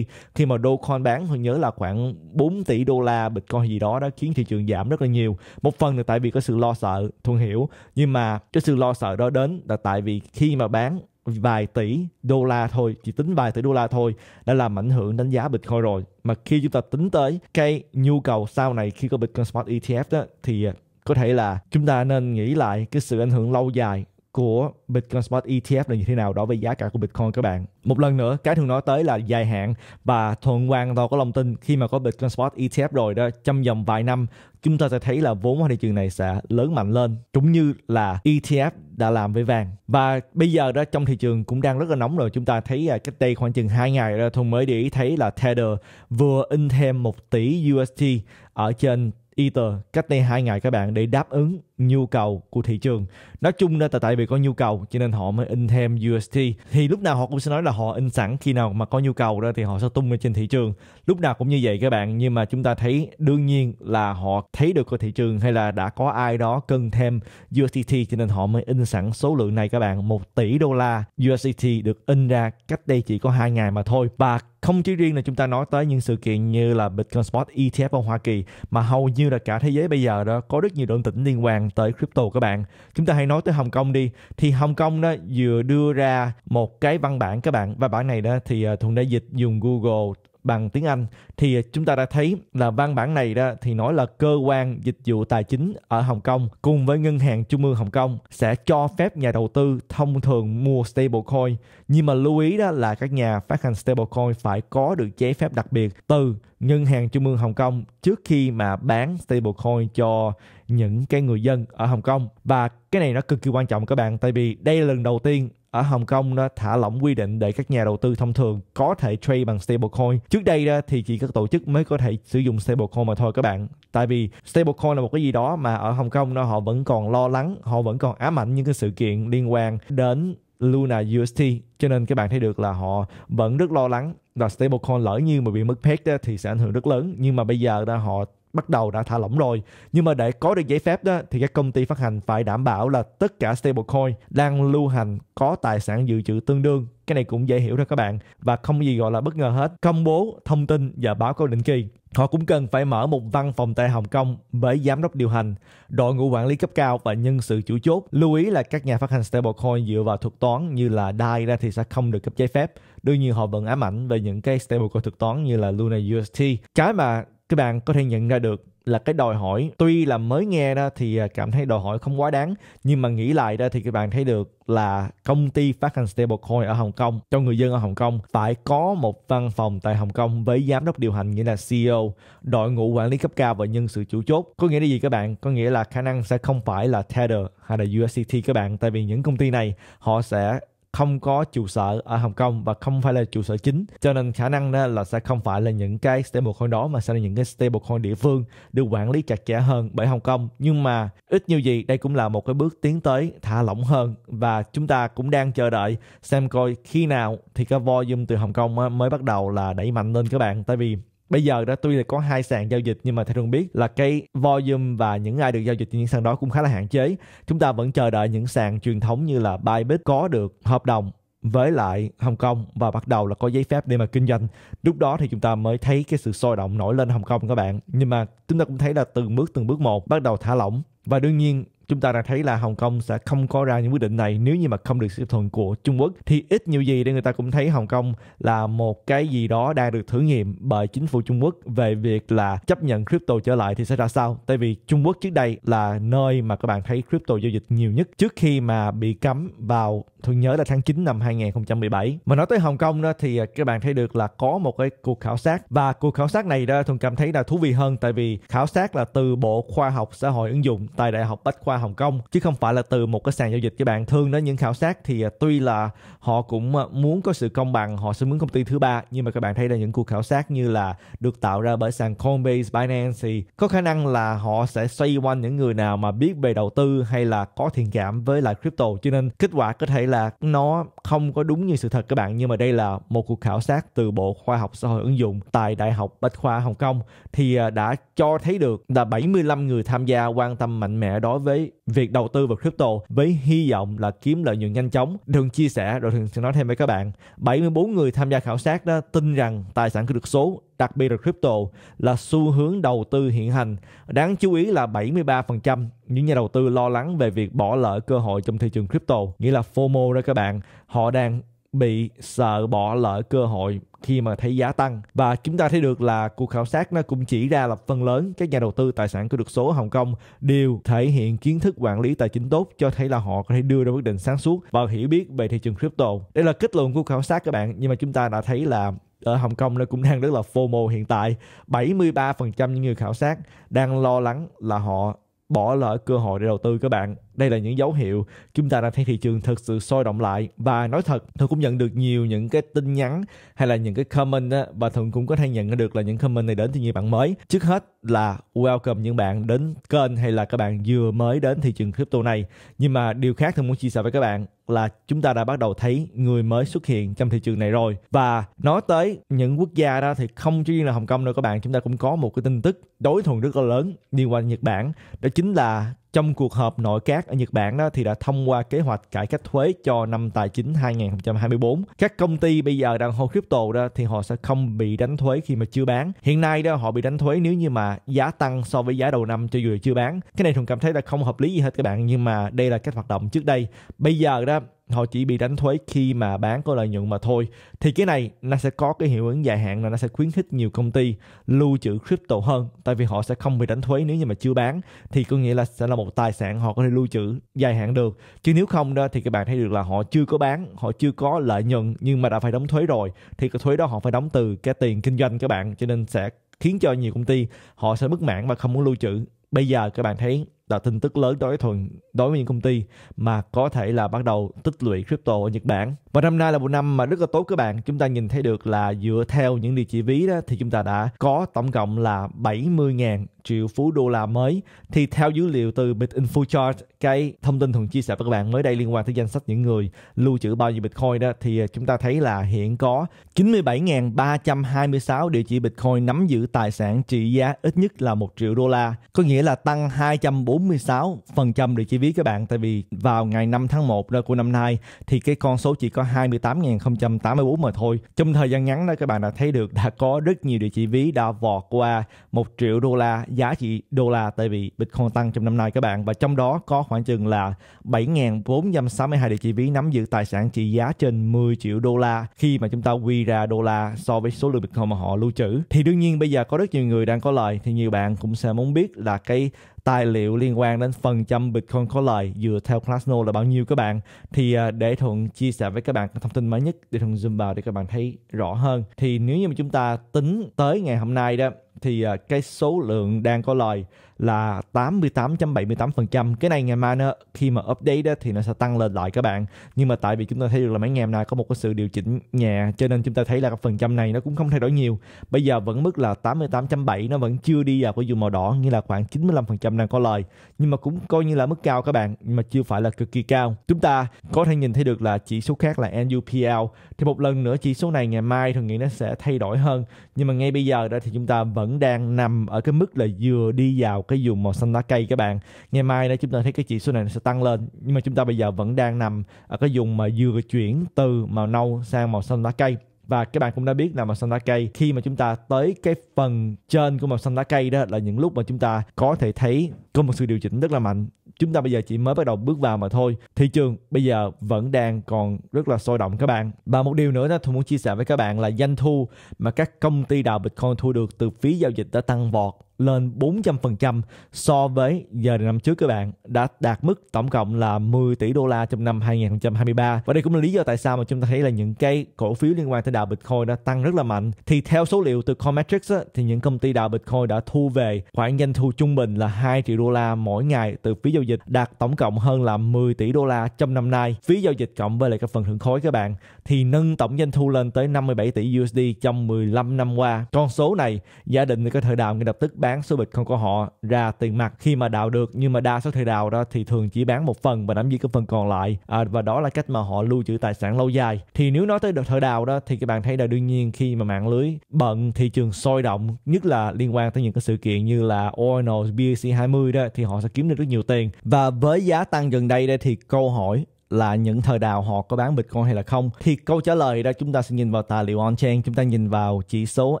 khi mà Dogecoin bán tôi nhớ là khoảng 4 tỷ đô la bitcoin gì đó đã khiến thị trường giảm rất là nhiều một phần là tại vì có sự lo sợ thuần hiểu nhưng mà cái sự lo sợ đó đến là tại vì khi mà bán vài tỷ đô la thôi chỉ tính vài tỷ đô la thôi đã làm ảnh hưởng đánh giá bitcoin rồi mà khi chúng ta tính tới cái nhu cầu sau này khi có bitcoin spot ETF đó thì có thể là chúng ta nên nghĩ lại cái sự ảnh hưởng lâu dài của Bitcoin Spot ETF là như thế nào đối với giá cả của Bitcoin các bạn. Một lần nữa, cái thường nói tới là dài hạn và thuận quan toàn có lòng tin khi mà có Bitcoin Spot ETF rồi đó trong vòng vài năm chúng ta sẽ thấy là vốn hóa thị trường này sẽ lớn mạnh lên cũng như là ETF đã làm với vàng và bây giờ đó trong thị trường cũng đang rất là nóng rồi chúng ta thấy à, cách đây khoảng chừng 2 ngày đó thôi mới để ý thấy là Tether vừa in thêm 1 tỷ USD ở trên Ether cách đây 2 ngày các bạn để đáp ứng nhu cầu của thị trường nói chung là tại vì có nhu cầu cho nên họ mới in thêm UST thì lúc nào họ cũng sẽ nói là họ in sẵn khi nào mà có nhu cầu đó thì họ sẽ tung lên trên thị trường lúc nào cũng như vậy các bạn nhưng mà chúng ta thấy đương nhiên là họ thấy được của thị trường hay là đã có ai đó cần thêm USDT cho nên họ mới in sẵn số lượng này các bạn một tỷ đô la USDT được in ra cách đây chỉ có hai ngày mà thôi và không chỉ riêng là chúng ta nói tới những sự kiện như là Bitcoin Spot ETF ở Hoa Kỳ mà hầu như là cả thế giới bây giờ đó có rất nhiều động tĩnh liên quan quan tới crypto các bạn chúng ta hãy nói tới Hồng Kông đi thì Hồng Kông đó vừa đưa ra một cái văn bản các bạn và bản này đó thì à, Thuận đã dịch dùng Google bằng tiếng Anh thì à, chúng ta đã thấy là văn bản này đó thì nói là cơ quan dịch vụ tài chính ở Hồng Kông cùng với ngân hàng trung ương Hồng Kông sẽ cho phép nhà đầu tư thông thường mua stablecoin nhưng mà lưu ý đó là các nhà phát hành stablecoin phải có được giấy phép đặc biệt từ ngân hàng trung ương Hồng Kông trước khi mà bán stablecoin cho những cái người dân ở Hồng Kông và cái này nó cực kỳ quan trọng các bạn tại vì đây là lần đầu tiên ở Hồng Kông đó thả lỏng quy định để các nhà đầu tư thông thường có thể trade bằng stablecoin. Trước đây đó thì chỉ các tổ chức mới có thể sử dụng stablecoin mà thôi các bạn. Tại vì stablecoin là một cái gì đó mà ở Hồng Kông đó họ vẫn còn lo lắng, họ vẫn còn ám ảnh những cái sự kiện liên quan đến Luna UST cho nên các bạn thấy được là họ vẫn rất lo lắng là stablecoin lỡ như mà bị mất peg thì sẽ ảnh hưởng rất lớn nhưng mà bây giờ ra họ bắt đầu đã thả lỏng rồi nhưng mà để có được giấy phép đó thì các công ty phát hành phải đảm bảo là tất cả stablecoin đang lưu hành có tài sản dự trữ tương đương cái này cũng dễ hiểu thôi các bạn và không gì gọi là bất ngờ hết công bố thông tin và báo cáo định kỳ họ cũng cần phải mở một văn phòng tại Hồng Kông với giám đốc điều hành, đội ngũ quản lý cấp cao và nhân sự chủ chốt. Lưu ý là các nhà phát hành stablecoin dựa vào thuật toán như là DAI ra thì sẽ không được cấp giấy phép. Đương nhiên họ vẫn ám ảnh về những cái stablecoin thuật toán như là Luna UST. Cái mà các bạn có thể nhận ra được là cái đòi hỏi tuy là mới nghe đó thì à, cảm thấy đòi hỏi không quá đáng nhưng mà nghĩ lại ra thì các bạn thấy được là công ty phát hành stablecoin ở Hồng Kông cho người dân ở Hồng Kông phải có một văn phòng tại Hồng Kông với giám đốc điều hành nghĩa là CEO, đội ngũ quản lý cấp cao và nhân sự chủ chốt. Có nghĩa là gì các bạn? Có nghĩa là khả năng sẽ không phải là Tether hay là USDT các bạn tại vì những công ty này họ sẽ không có trụ sở ở Hồng Kông và không phải là trụ sở chính cho nên khả năng đó là sẽ không phải là những cái stablecoin đó mà sẽ là những cái stablecoin địa phương được quản lý chặt chẽ hơn bởi Hồng Kông nhưng mà ít nhiều gì đây cũng là một cái bước tiến tới thả lỏng hơn và chúng ta cũng đang chờ đợi xem coi khi nào thì cái volume từ Hồng Kông mới bắt đầu là đẩy mạnh lên các bạn tại vì bây giờ đó tuy là có hai sàn giao dịch nhưng mà thầy thường biết là cái volume và những ai được giao dịch trên những sàn đó cũng khá là hạn chế chúng ta vẫn chờ đợi những sàn truyền thống như là Bybit có được hợp đồng với lại Hồng Kông và bắt đầu là có giấy phép để mà kinh doanh. Lúc đó thì chúng ta mới thấy cái sự sôi động nổi lên Hồng Kông các bạn. Nhưng mà chúng ta cũng thấy là từng bước từng bước một bắt đầu thả lỏng và đương nhiên chúng ta đã thấy là Hồng Kông sẽ không có ra những quyết định này nếu như mà không được sự thuận của Trung Quốc thì ít nhiều gì để người ta cũng thấy Hồng Kông là một cái gì đó đang được thử nghiệm bởi chính phủ Trung Quốc về việc là chấp nhận crypto trở lại thì sẽ ra sao tại vì Trung Quốc trước đây là nơi mà các bạn thấy crypto giao dịch nhiều nhất trước khi mà bị cấm vào tôi nhớ là tháng 9 năm 2017 mà nói tới Hồng Kông đó thì các bạn thấy được là có một cái cuộc khảo sát và cuộc khảo sát này đó thường cảm thấy là thú vị hơn tại vì khảo sát là từ Bộ Khoa học Xã hội ứng dụng tại Đại học Bách khoa qua Hồng Kông chứ không phải là từ một cái sàn giao dịch các bạn thương đến những khảo sát thì à, tuy là họ cũng à, muốn có sự công bằng họ sẽ muốn công ty thứ ba nhưng mà các bạn thấy là những cuộc khảo sát như là được tạo ra bởi sàn Coinbase Binance thì có khả năng là họ sẽ xoay quanh những người nào mà biết về đầu tư hay là có thiện cảm với lại crypto cho nên kết quả có thể là nó không có đúng như sự thật các bạn nhưng mà đây là một cuộc khảo sát từ Bộ Khoa học Xã hội ứng dụng tại Đại học Bách khoa Hồng Kông thì à, đã cho thấy được là 75 người tham gia quan tâm mạnh mẽ đối với việc đầu tư vào crypto với hy vọng là kiếm lợi nhuận nhanh chóng. Đừng chia sẻ, rồi thường sẽ nói thêm với các bạn. 74 người tham gia khảo sát đó tin rằng tài sản được số đặc biệt là crypto là xu hướng đầu tư hiện hành. Đáng chú ý là 73% những nhà đầu tư lo lắng về việc bỏ lỡ cơ hội trong thị trường crypto, nghĩa là FOMO đó các bạn. Họ đang bị sợ bỏ lỡ cơ hội khi mà thấy giá tăng và chúng ta thấy được là cuộc khảo sát nó cũng chỉ ra là phần lớn các nhà đầu tư tài sản kỹ được số ở Hồng Kông đều thể hiện kiến thức quản lý tài chính tốt cho thấy là họ có thể đưa ra quyết định sáng suốt và hiểu biết về thị trường crypto. Đây là kết luận của khảo sát các bạn nhưng mà chúng ta đã thấy là ở Hồng Kông nó cũng đang rất là FOMO hiện tại 73% những người khảo sát đang lo lắng là họ bỏ lỡ cơ hội để đầu tư các bạn đây là những dấu hiệu chúng ta đang thấy thị trường thực sự sôi động lại và nói thật tôi cũng nhận được nhiều những cái tin nhắn hay là những cái comment á và thường cũng có thể nhận được là những comment này đến từ nhiều bạn mới trước hết là welcome những bạn đến kênh hay là các bạn vừa mới đến thị trường crypto này nhưng mà điều khác tôi muốn chia sẻ với các bạn là chúng ta đã bắt đầu thấy người mới xuất hiện trong thị trường này rồi và nói tới những quốc gia đó thì không chỉ riêng là Hồng Kông đâu các bạn chúng ta cũng có một cái tin tức đối thuận rất là lớn liên quan Nhật Bản đó chính là trong cuộc họp nội các ở Nhật Bản đó thì đã thông qua kế hoạch cải cách thuế cho năm tài chính 2024. Các công ty bây giờ đang hold crypto đó thì họ sẽ không bị đánh thuế khi mà chưa bán. Hiện nay đó họ bị đánh thuế nếu như mà giá tăng so với giá đầu năm cho dù chưa bán. Cái này thường cảm thấy là không hợp lý gì hết các bạn nhưng mà đây là cách hoạt động trước đây. Bây giờ đó họ chỉ bị đánh thuế khi mà bán có lợi nhuận mà thôi thì cái này nó sẽ có cái hiệu ứng dài hạn là nó sẽ khuyến khích nhiều công ty lưu trữ crypto hơn tại vì họ sẽ không bị đánh thuế nếu như mà chưa bán thì có nghĩa là sẽ là một tài sản họ có thể lưu trữ dài hạn được chứ nếu không đó thì các bạn thấy được là họ chưa có bán họ chưa có lợi nhuận nhưng mà đã phải đóng thuế rồi thì cái thuế đó họ phải đóng từ cái tiền kinh doanh các bạn cho nên sẽ khiến cho nhiều công ty họ sẽ bất mãn và không muốn lưu trữ bây giờ các bạn thấy là tin tức lớn đối với đối với những công ty mà có thể là bắt đầu tích lũy crypto ở Nhật Bản. Và năm nay là một năm mà rất là tốt các bạn. Chúng ta nhìn thấy được là dựa theo những địa chỉ ví đó thì chúng ta đã có tổng cộng là 70.000 triệu phú đô la mới. Thì theo dữ liệu từ Bitinfo Chart cái thông tin thường chia sẻ với các bạn mới đây liên quan tới danh sách những người lưu trữ bao nhiêu Bitcoin đó thì ờ, chúng ta thấy là hiện có 97.326 địa chỉ Bitcoin nắm giữ tài sản trị giá ít nhất là 1 triệu đô la, có nghĩa là tăng 246% địa chỉ ví các bạn tại vì vào ngày 5 tháng 1 ra của năm nay thì cái con số chỉ có 28.084 mà thôi. Trong thời gian ngắn đó các bạn đã thấy được đã có rất nhiều địa chỉ ví đã vọt qua 1 triệu đô la giá trị đô la tại vì Bitcoin tăng trong năm nay các bạn và trong đó có khoảng khoảng chừng là 7.462 địa chỉ ví nắm giữ tài sản trị giá trên 10 triệu đô la khi mà chúng ta quy ra đô la so với số lượng Bitcoin mà họ lưu trữ. Thì đương nhiên bây giờ có rất nhiều người đang có lời thì nhiều bạn cũng sẽ muốn biết là cái tài liệu liên quan đến phần trăm Bitcoin có lời dựa theo Classno là bao nhiêu các bạn thì à, để Thuận chia sẻ với các bạn thông tin mới nhất để Thuận zoom vào để các bạn thấy rõ hơn thì nếu như mà chúng ta tính tới ngày hôm nay đó thì à, cái số lượng đang có lời là 88.78%. Cái này ngày mai nó khi mà update đó, thì nó sẽ tăng lên lại các bạn. Nhưng mà tại vì chúng ta thấy được là mấy ngày hôm nay có một cái sự điều chỉnh nhẹ cho nên chúng ta thấy là cái phần trăm này nó cũng không thay đổi nhiều. Bây giờ vẫn mức là 88.7 nó vẫn chưa đi vào cái vùng màu đỏ nghĩa là khoảng 95% đang có lời. Nhưng mà cũng coi như là mức cao các bạn nhưng mà chưa phải là cực kỳ cao. Chúng ta có thể nhìn thấy được là chỉ số khác là NUPL thì một lần nữa chỉ số này ngày mai thường nghĩ nó sẽ thay đổi hơn. Nhưng mà ngay bây giờ đó thì chúng ta vẫn đang nằm ở cái mức là vừa đi vào cái vùng màu xanh lá cây các bạn ngày mai đó chúng ta thấy cái chỉ số này sẽ tăng lên nhưng mà chúng ta bây giờ vẫn đang nằm ở cái vùng mà vừa chuyển từ màu nâu sang màu xanh lá cây và các bạn cũng đã biết là màu xanh lá cây khi mà chúng ta tới cái phần trên của màu xanh lá cây đó là những lúc mà chúng ta có thể thấy có một sự điều chỉnh rất là mạnh chúng ta bây giờ chỉ mới bắt đầu bước vào mà thôi thị trường bây giờ vẫn đang còn rất là sôi động các bạn và một điều nữa đó tôi muốn chia sẻ với các bạn là doanh thu mà các công ty đào bitcoin thu được từ phí giao dịch đã tăng vọt lên 400% so với giờ năm trước các bạn đã đạt mức tổng cộng là 10 tỷ đô la trong năm 2023 và đây cũng là lý do tại sao mà chúng ta thấy là những cái cổ phiếu liên quan tới đạo Bitcoin đã tăng rất là mạnh thì theo số liệu từ Cometrics thì những công ty đạo Bitcoin đã thu về khoảng doanh thu trung bình là 2 triệu đô la mỗi ngày từ phí giao dịch đạt tổng cộng hơn là 10 tỷ đô la trong năm nay phí giao dịch cộng với lại các phần thưởng khối các bạn thì nâng tổng doanh thu lên tới 57 tỷ USD trong 15 năm qua con số này giả định đình có thời đàm ngay lập tức bán số bịch không có họ ra tiền mặt khi mà đào được nhưng mà đa số thầy đào đó thì thường chỉ bán một phần và nắm giữ cái phần còn lại à, và đó là cách mà họ lưu trữ tài sản lâu dài thì nếu nói tới đợt thợ đào đó thì các bạn thấy là đương nhiên khi mà mạng lưới bận thị trường sôi động nhất là liên quan tới những cái sự kiện như là Oil BC20 đó thì họ sẽ kiếm được rất nhiều tiền và với giá tăng gần đây đây thì câu hỏi là những thời đào họ có bán Bitcoin hay là không? Thì câu trả lời đó chúng ta sẽ nhìn vào tài liệu on-chain, chúng ta nhìn vào chỉ số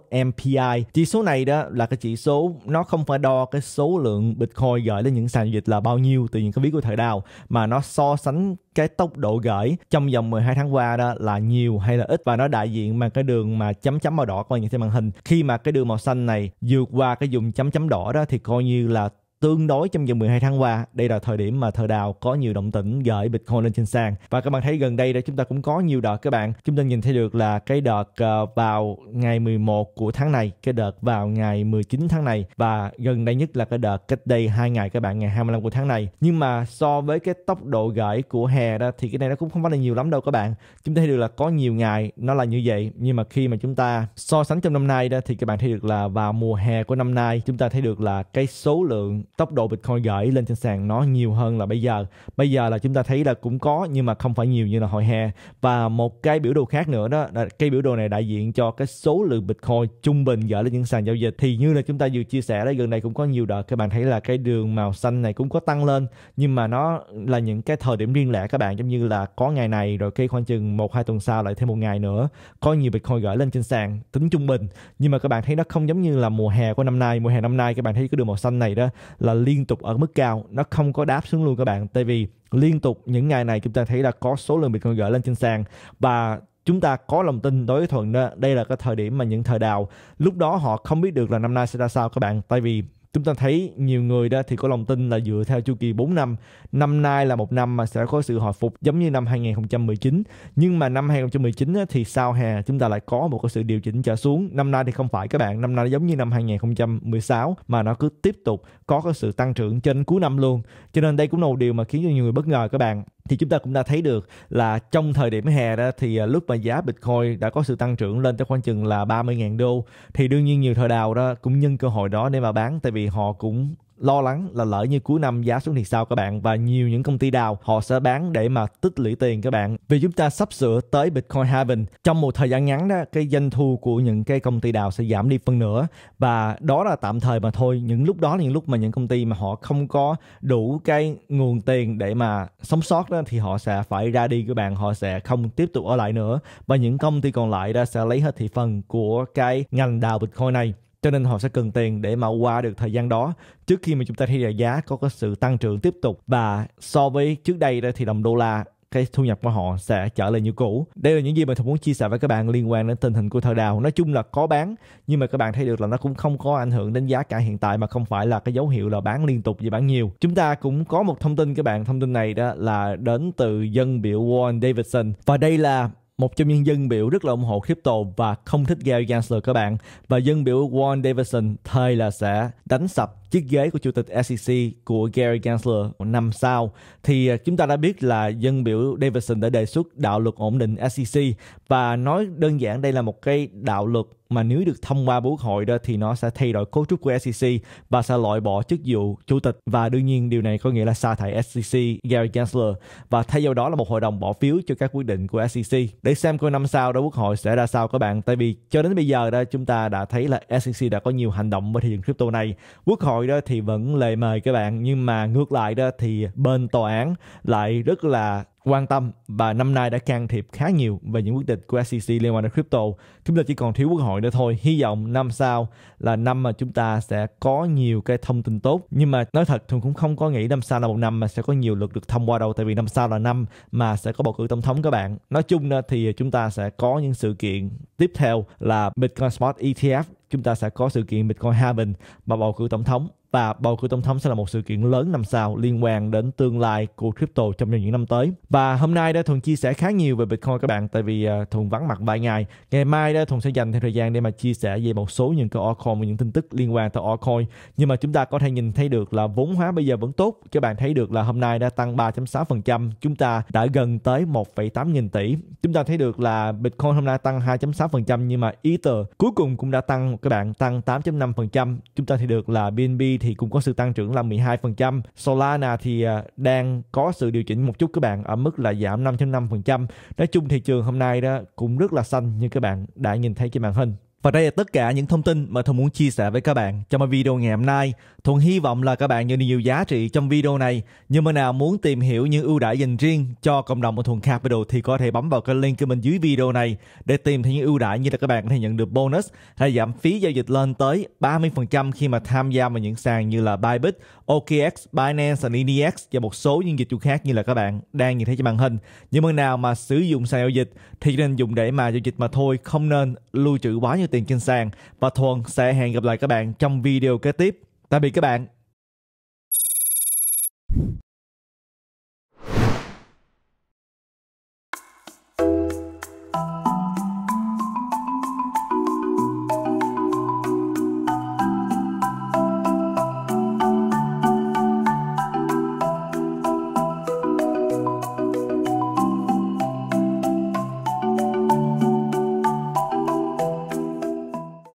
MPI. Chỉ số này đó là cái chỉ số nó không phải đo cái số lượng Bitcoin gửi lên những sàn dịch là bao nhiêu từ những cái ví của thời đào mà nó so sánh cái tốc độ gửi trong vòng 12 tháng qua đó là nhiều hay là ít và nó đại diện bằng cái đường mà chấm chấm màu đỏ coi như trên màn hình. Khi mà cái đường màu xanh này vượt qua cái vùng chấm chấm đỏ đó thì coi như là tương đối trong vòng 12 tháng qua. Đây là thời điểm mà thờ đào có nhiều động tĩnh gửi Bitcoin lên trên sàn. Và các bạn thấy gần đây đó chúng ta cũng có nhiều đợt các bạn. Chúng ta nhìn thấy được là cái đợt ờ, vào ngày 11 của tháng này, cái đợt vào ngày 19 tháng này và gần đây nhất là cái đợt cách đây hai ngày các bạn ngày 25 của tháng này. Nhưng mà so với cái tốc độ gửi của hè đó thì cái này nó cũng không phải là nhiều lắm đâu các bạn. Chúng ta thấy được là có nhiều ngày nó là như vậy nhưng mà khi mà chúng ta so sánh trong năm nay đó thì các bạn thấy được là vào mùa hè của năm nay chúng ta thấy được là cái số lượng tốc độ Bitcoin gửi lên trên sàn nó nhiều hơn là bây giờ. Bây giờ là chúng ta thấy là cũng có nhưng mà không phải nhiều như là hồi hè. Và một cái biểu đồ khác nữa đó, là cái biểu đồ này đại diện cho cái số lượng Bitcoin trung bình gửi lên những sàn giao dịch. Thì như là chúng ta vừa chia sẻ đấy, gần đây cũng có nhiều đợt các bạn thấy là cái đường màu xanh này cũng có tăng lên nhưng mà nó là những cái thời điểm riêng lẻ các bạn giống như là có ngày này rồi cái khoảng chừng một hai tuần sau lại thêm một ngày nữa có nhiều Bitcoin gửi lên trên sàn tính trung bình nhưng mà các bạn thấy nó không giống như là mùa hè của năm nay mùa hè năm nay các bạn thấy cái đường màu xanh này đó là liên tục ở mức cao nó không có đáp xuống luôn các bạn tại vì liên tục những ngày này chúng ta thấy là có số lượng bitcoin gửi lên trên sàn và chúng ta có lòng tin đối với thuận đó đây là cái thời điểm mà những thời đào lúc đó họ không biết được là năm nay sẽ ra sao các bạn tại vì chúng ta thấy nhiều người đó thì có lòng tin là dựa theo chu kỳ 4 năm. Năm nay là một năm mà sẽ có sự hồi phục giống như năm 2019. Nhưng mà năm 2019 thì sau hè chúng ta lại có một cái sự điều chỉnh trở xuống. Năm nay thì không phải các bạn, năm nay giống như năm 2016 mà nó cứ tiếp tục có cái sự tăng trưởng trên cuối năm luôn. Cho nên đây cũng là một điều mà khiến cho nhiều người bất ngờ các bạn thì chúng ta cũng đã thấy được là trong thời điểm hè đó thì à, lúc mà giá Bitcoin đã có sự tăng trưởng lên tới khoảng chừng là 30.000 đô thì đương nhiên nhiều thợ đào đó cũng nhân cơ hội đó để mà bán tại vì họ cũng lo lắng là lợi như cuối năm giá xuống thì sao các bạn và nhiều những công ty đào họ sẽ bán để mà tích lũy tiền các bạn vì chúng ta sắp sửa tới Bitcoin Haven trong một thời gian ngắn đó cái doanh thu của những cái công ty đào sẽ giảm đi phân nửa và đó là tạm thời mà thôi những lúc đó là những lúc mà những công ty mà họ không có đủ cái nguồn tiền để mà sống sót đó thì họ sẽ phải ra đi các bạn họ sẽ không tiếp tục ở lại nữa và những công ty còn lại đó sẽ lấy hết thị phần của cái ngành đào Bitcoin này cho nên họ sẽ cần tiền để mà qua được thời gian đó trước khi mà chúng ta thấy là giá có cái sự tăng trưởng tiếp tục và so với trước đây thì đồng đô la cái thu nhập của họ sẽ trở lại như cũ. Đây là những gì mà tôi muốn chia sẻ với các bạn liên quan đến tình hình của thợ đào. Nói chung là có bán nhưng mà các bạn thấy được là nó cũng không có ảnh hưởng đến giá cả hiện tại mà không phải là cái dấu hiệu là bán liên tục và bán nhiều. Chúng ta cũng có một thông tin các bạn, thông tin này đó là đến từ dân biểu Warren Davidson và đây là một trong những dân biểu rất là ủng hộ crypto và không thích Gary Gensler các bạn. Và dân biểu Warren Davidson thời là sẽ đánh sập chiếc ghế của chủ tịch SEC của Gary Gensler năm sau thì à, chúng ta đã biết là dân biểu Davidson đã đề xuất đạo luật ổn định SEC và nói đơn giản đây là một cái đạo luật mà nếu được thông qua quốc hội đó thì nó sẽ thay đổi cấu trúc của SEC và sẽ loại bỏ chức vụ chủ tịch và đương nhiên điều này có nghĩa là sa thải SEC Gary Gensler và thay vào đó là một hội đồng bỏ phiếu cho các quyết định của SEC để xem coi năm sau đó quốc hội sẽ ra sao các bạn tại vì cho đến bây giờ đó chúng ta đã thấy là SEC đã có nhiều hành động với thị trường crypto này quốc hội tôi đó thì vẫn lề mời các bạn nhưng mà ngược lại đó thì bên tòa án lại rất là quan tâm và năm nay đã can thiệp khá nhiều về những quyết định của SEC liên quan đến crypto. Chúng ta chỉ còn thiếu quốc hội nữa thôi. Hy vọng năm sau là năm mà chúng ta sẽ có nhiều cái thông tin tốt. Nhưng mà nói thật, thường cũng không có nghĩ năm sau là một năm mà sẽ có nhiều luật được thông qua đâu. Tại vì năm sau là năm mà sẽ có bầu cử tổng thống các bạn. Nói chung thì chúng ta sẽ có những sự kiện tiếp theo là Bitcoin Spot ETF chúng ta sẽ có sự kiện Bitcoin Haven và bầu cử tổng thống và bầu cử tổng thống sẽ là một sự kiện lớn năm sau liên quan đến tương lai của crypto trong những năm tới. Và hôm nay đã Thuần chia sẻ khá nhiều về Bitcoin các bạn tại vì à, Thuần vắng mặt vài ngày. Ngày mai đã Thuần sẽ dành thêm thời gian để mà chia sẻ về một số những cái altcoin và những tin tức liên quan tới altcoin. Nhưng mà chúng ta có thể nhìn thấy được là vốn hóa bây giờ vẫn tốt. Các bạn thấy được là hôm nay đã tăng 3.6%, chúng ta đã gần tới 1,8 nghìn tỷ. Chúng ta thấy được là Bitcoin hôm nay tăng 2.6% nhưng mà Ether cuối cùng cũng đã tăng các bạn tăng 8.5%. Chúng ta thấy được là BNB thì cũng có sự tăng trưởng là 12%. Solana thì à, đang có sự điều chỉnh một chút các bạn ở mức là giảm 5.5%. Nói chung thị trường hôm nay đó cũng rất là xanh như các bạn đã nhìn thấy trên màn hình. Và đây là tất cả những thông tin mà Thuận muốn chia sẻ với các bạn trong video ngày hôm nay. Thuận hy vọng là các bạn nhận được nhiều giá trị trong video này. Nhưng mà nào muốn tìm hiểu những ưu đãi dành riêng cho cộng đồng của Thuận Capital thì có thể bấm vào cái link của mình dưới video này để tìm thấy những ưu đãi như là các bạn có thể nhận được bonus hay giảm phí giao dịch lên tới 30% khi mà tham gia vào những sàn như là Bybit, OKX, Binance, and EDX và một số những dịch vụ khác như là các bạn đang nhìn thấy trên màn hình. Nhưng mà nào mà sử dụng sàn giao dịch thì nên dùng để mà giao dịch mà thôi, không nên lưu trữ quá nhiều tiền trên sàn và Thuần sẽ hẹn gặp lại các bạn trong video kế tiếp. Tạm biệt các bạn.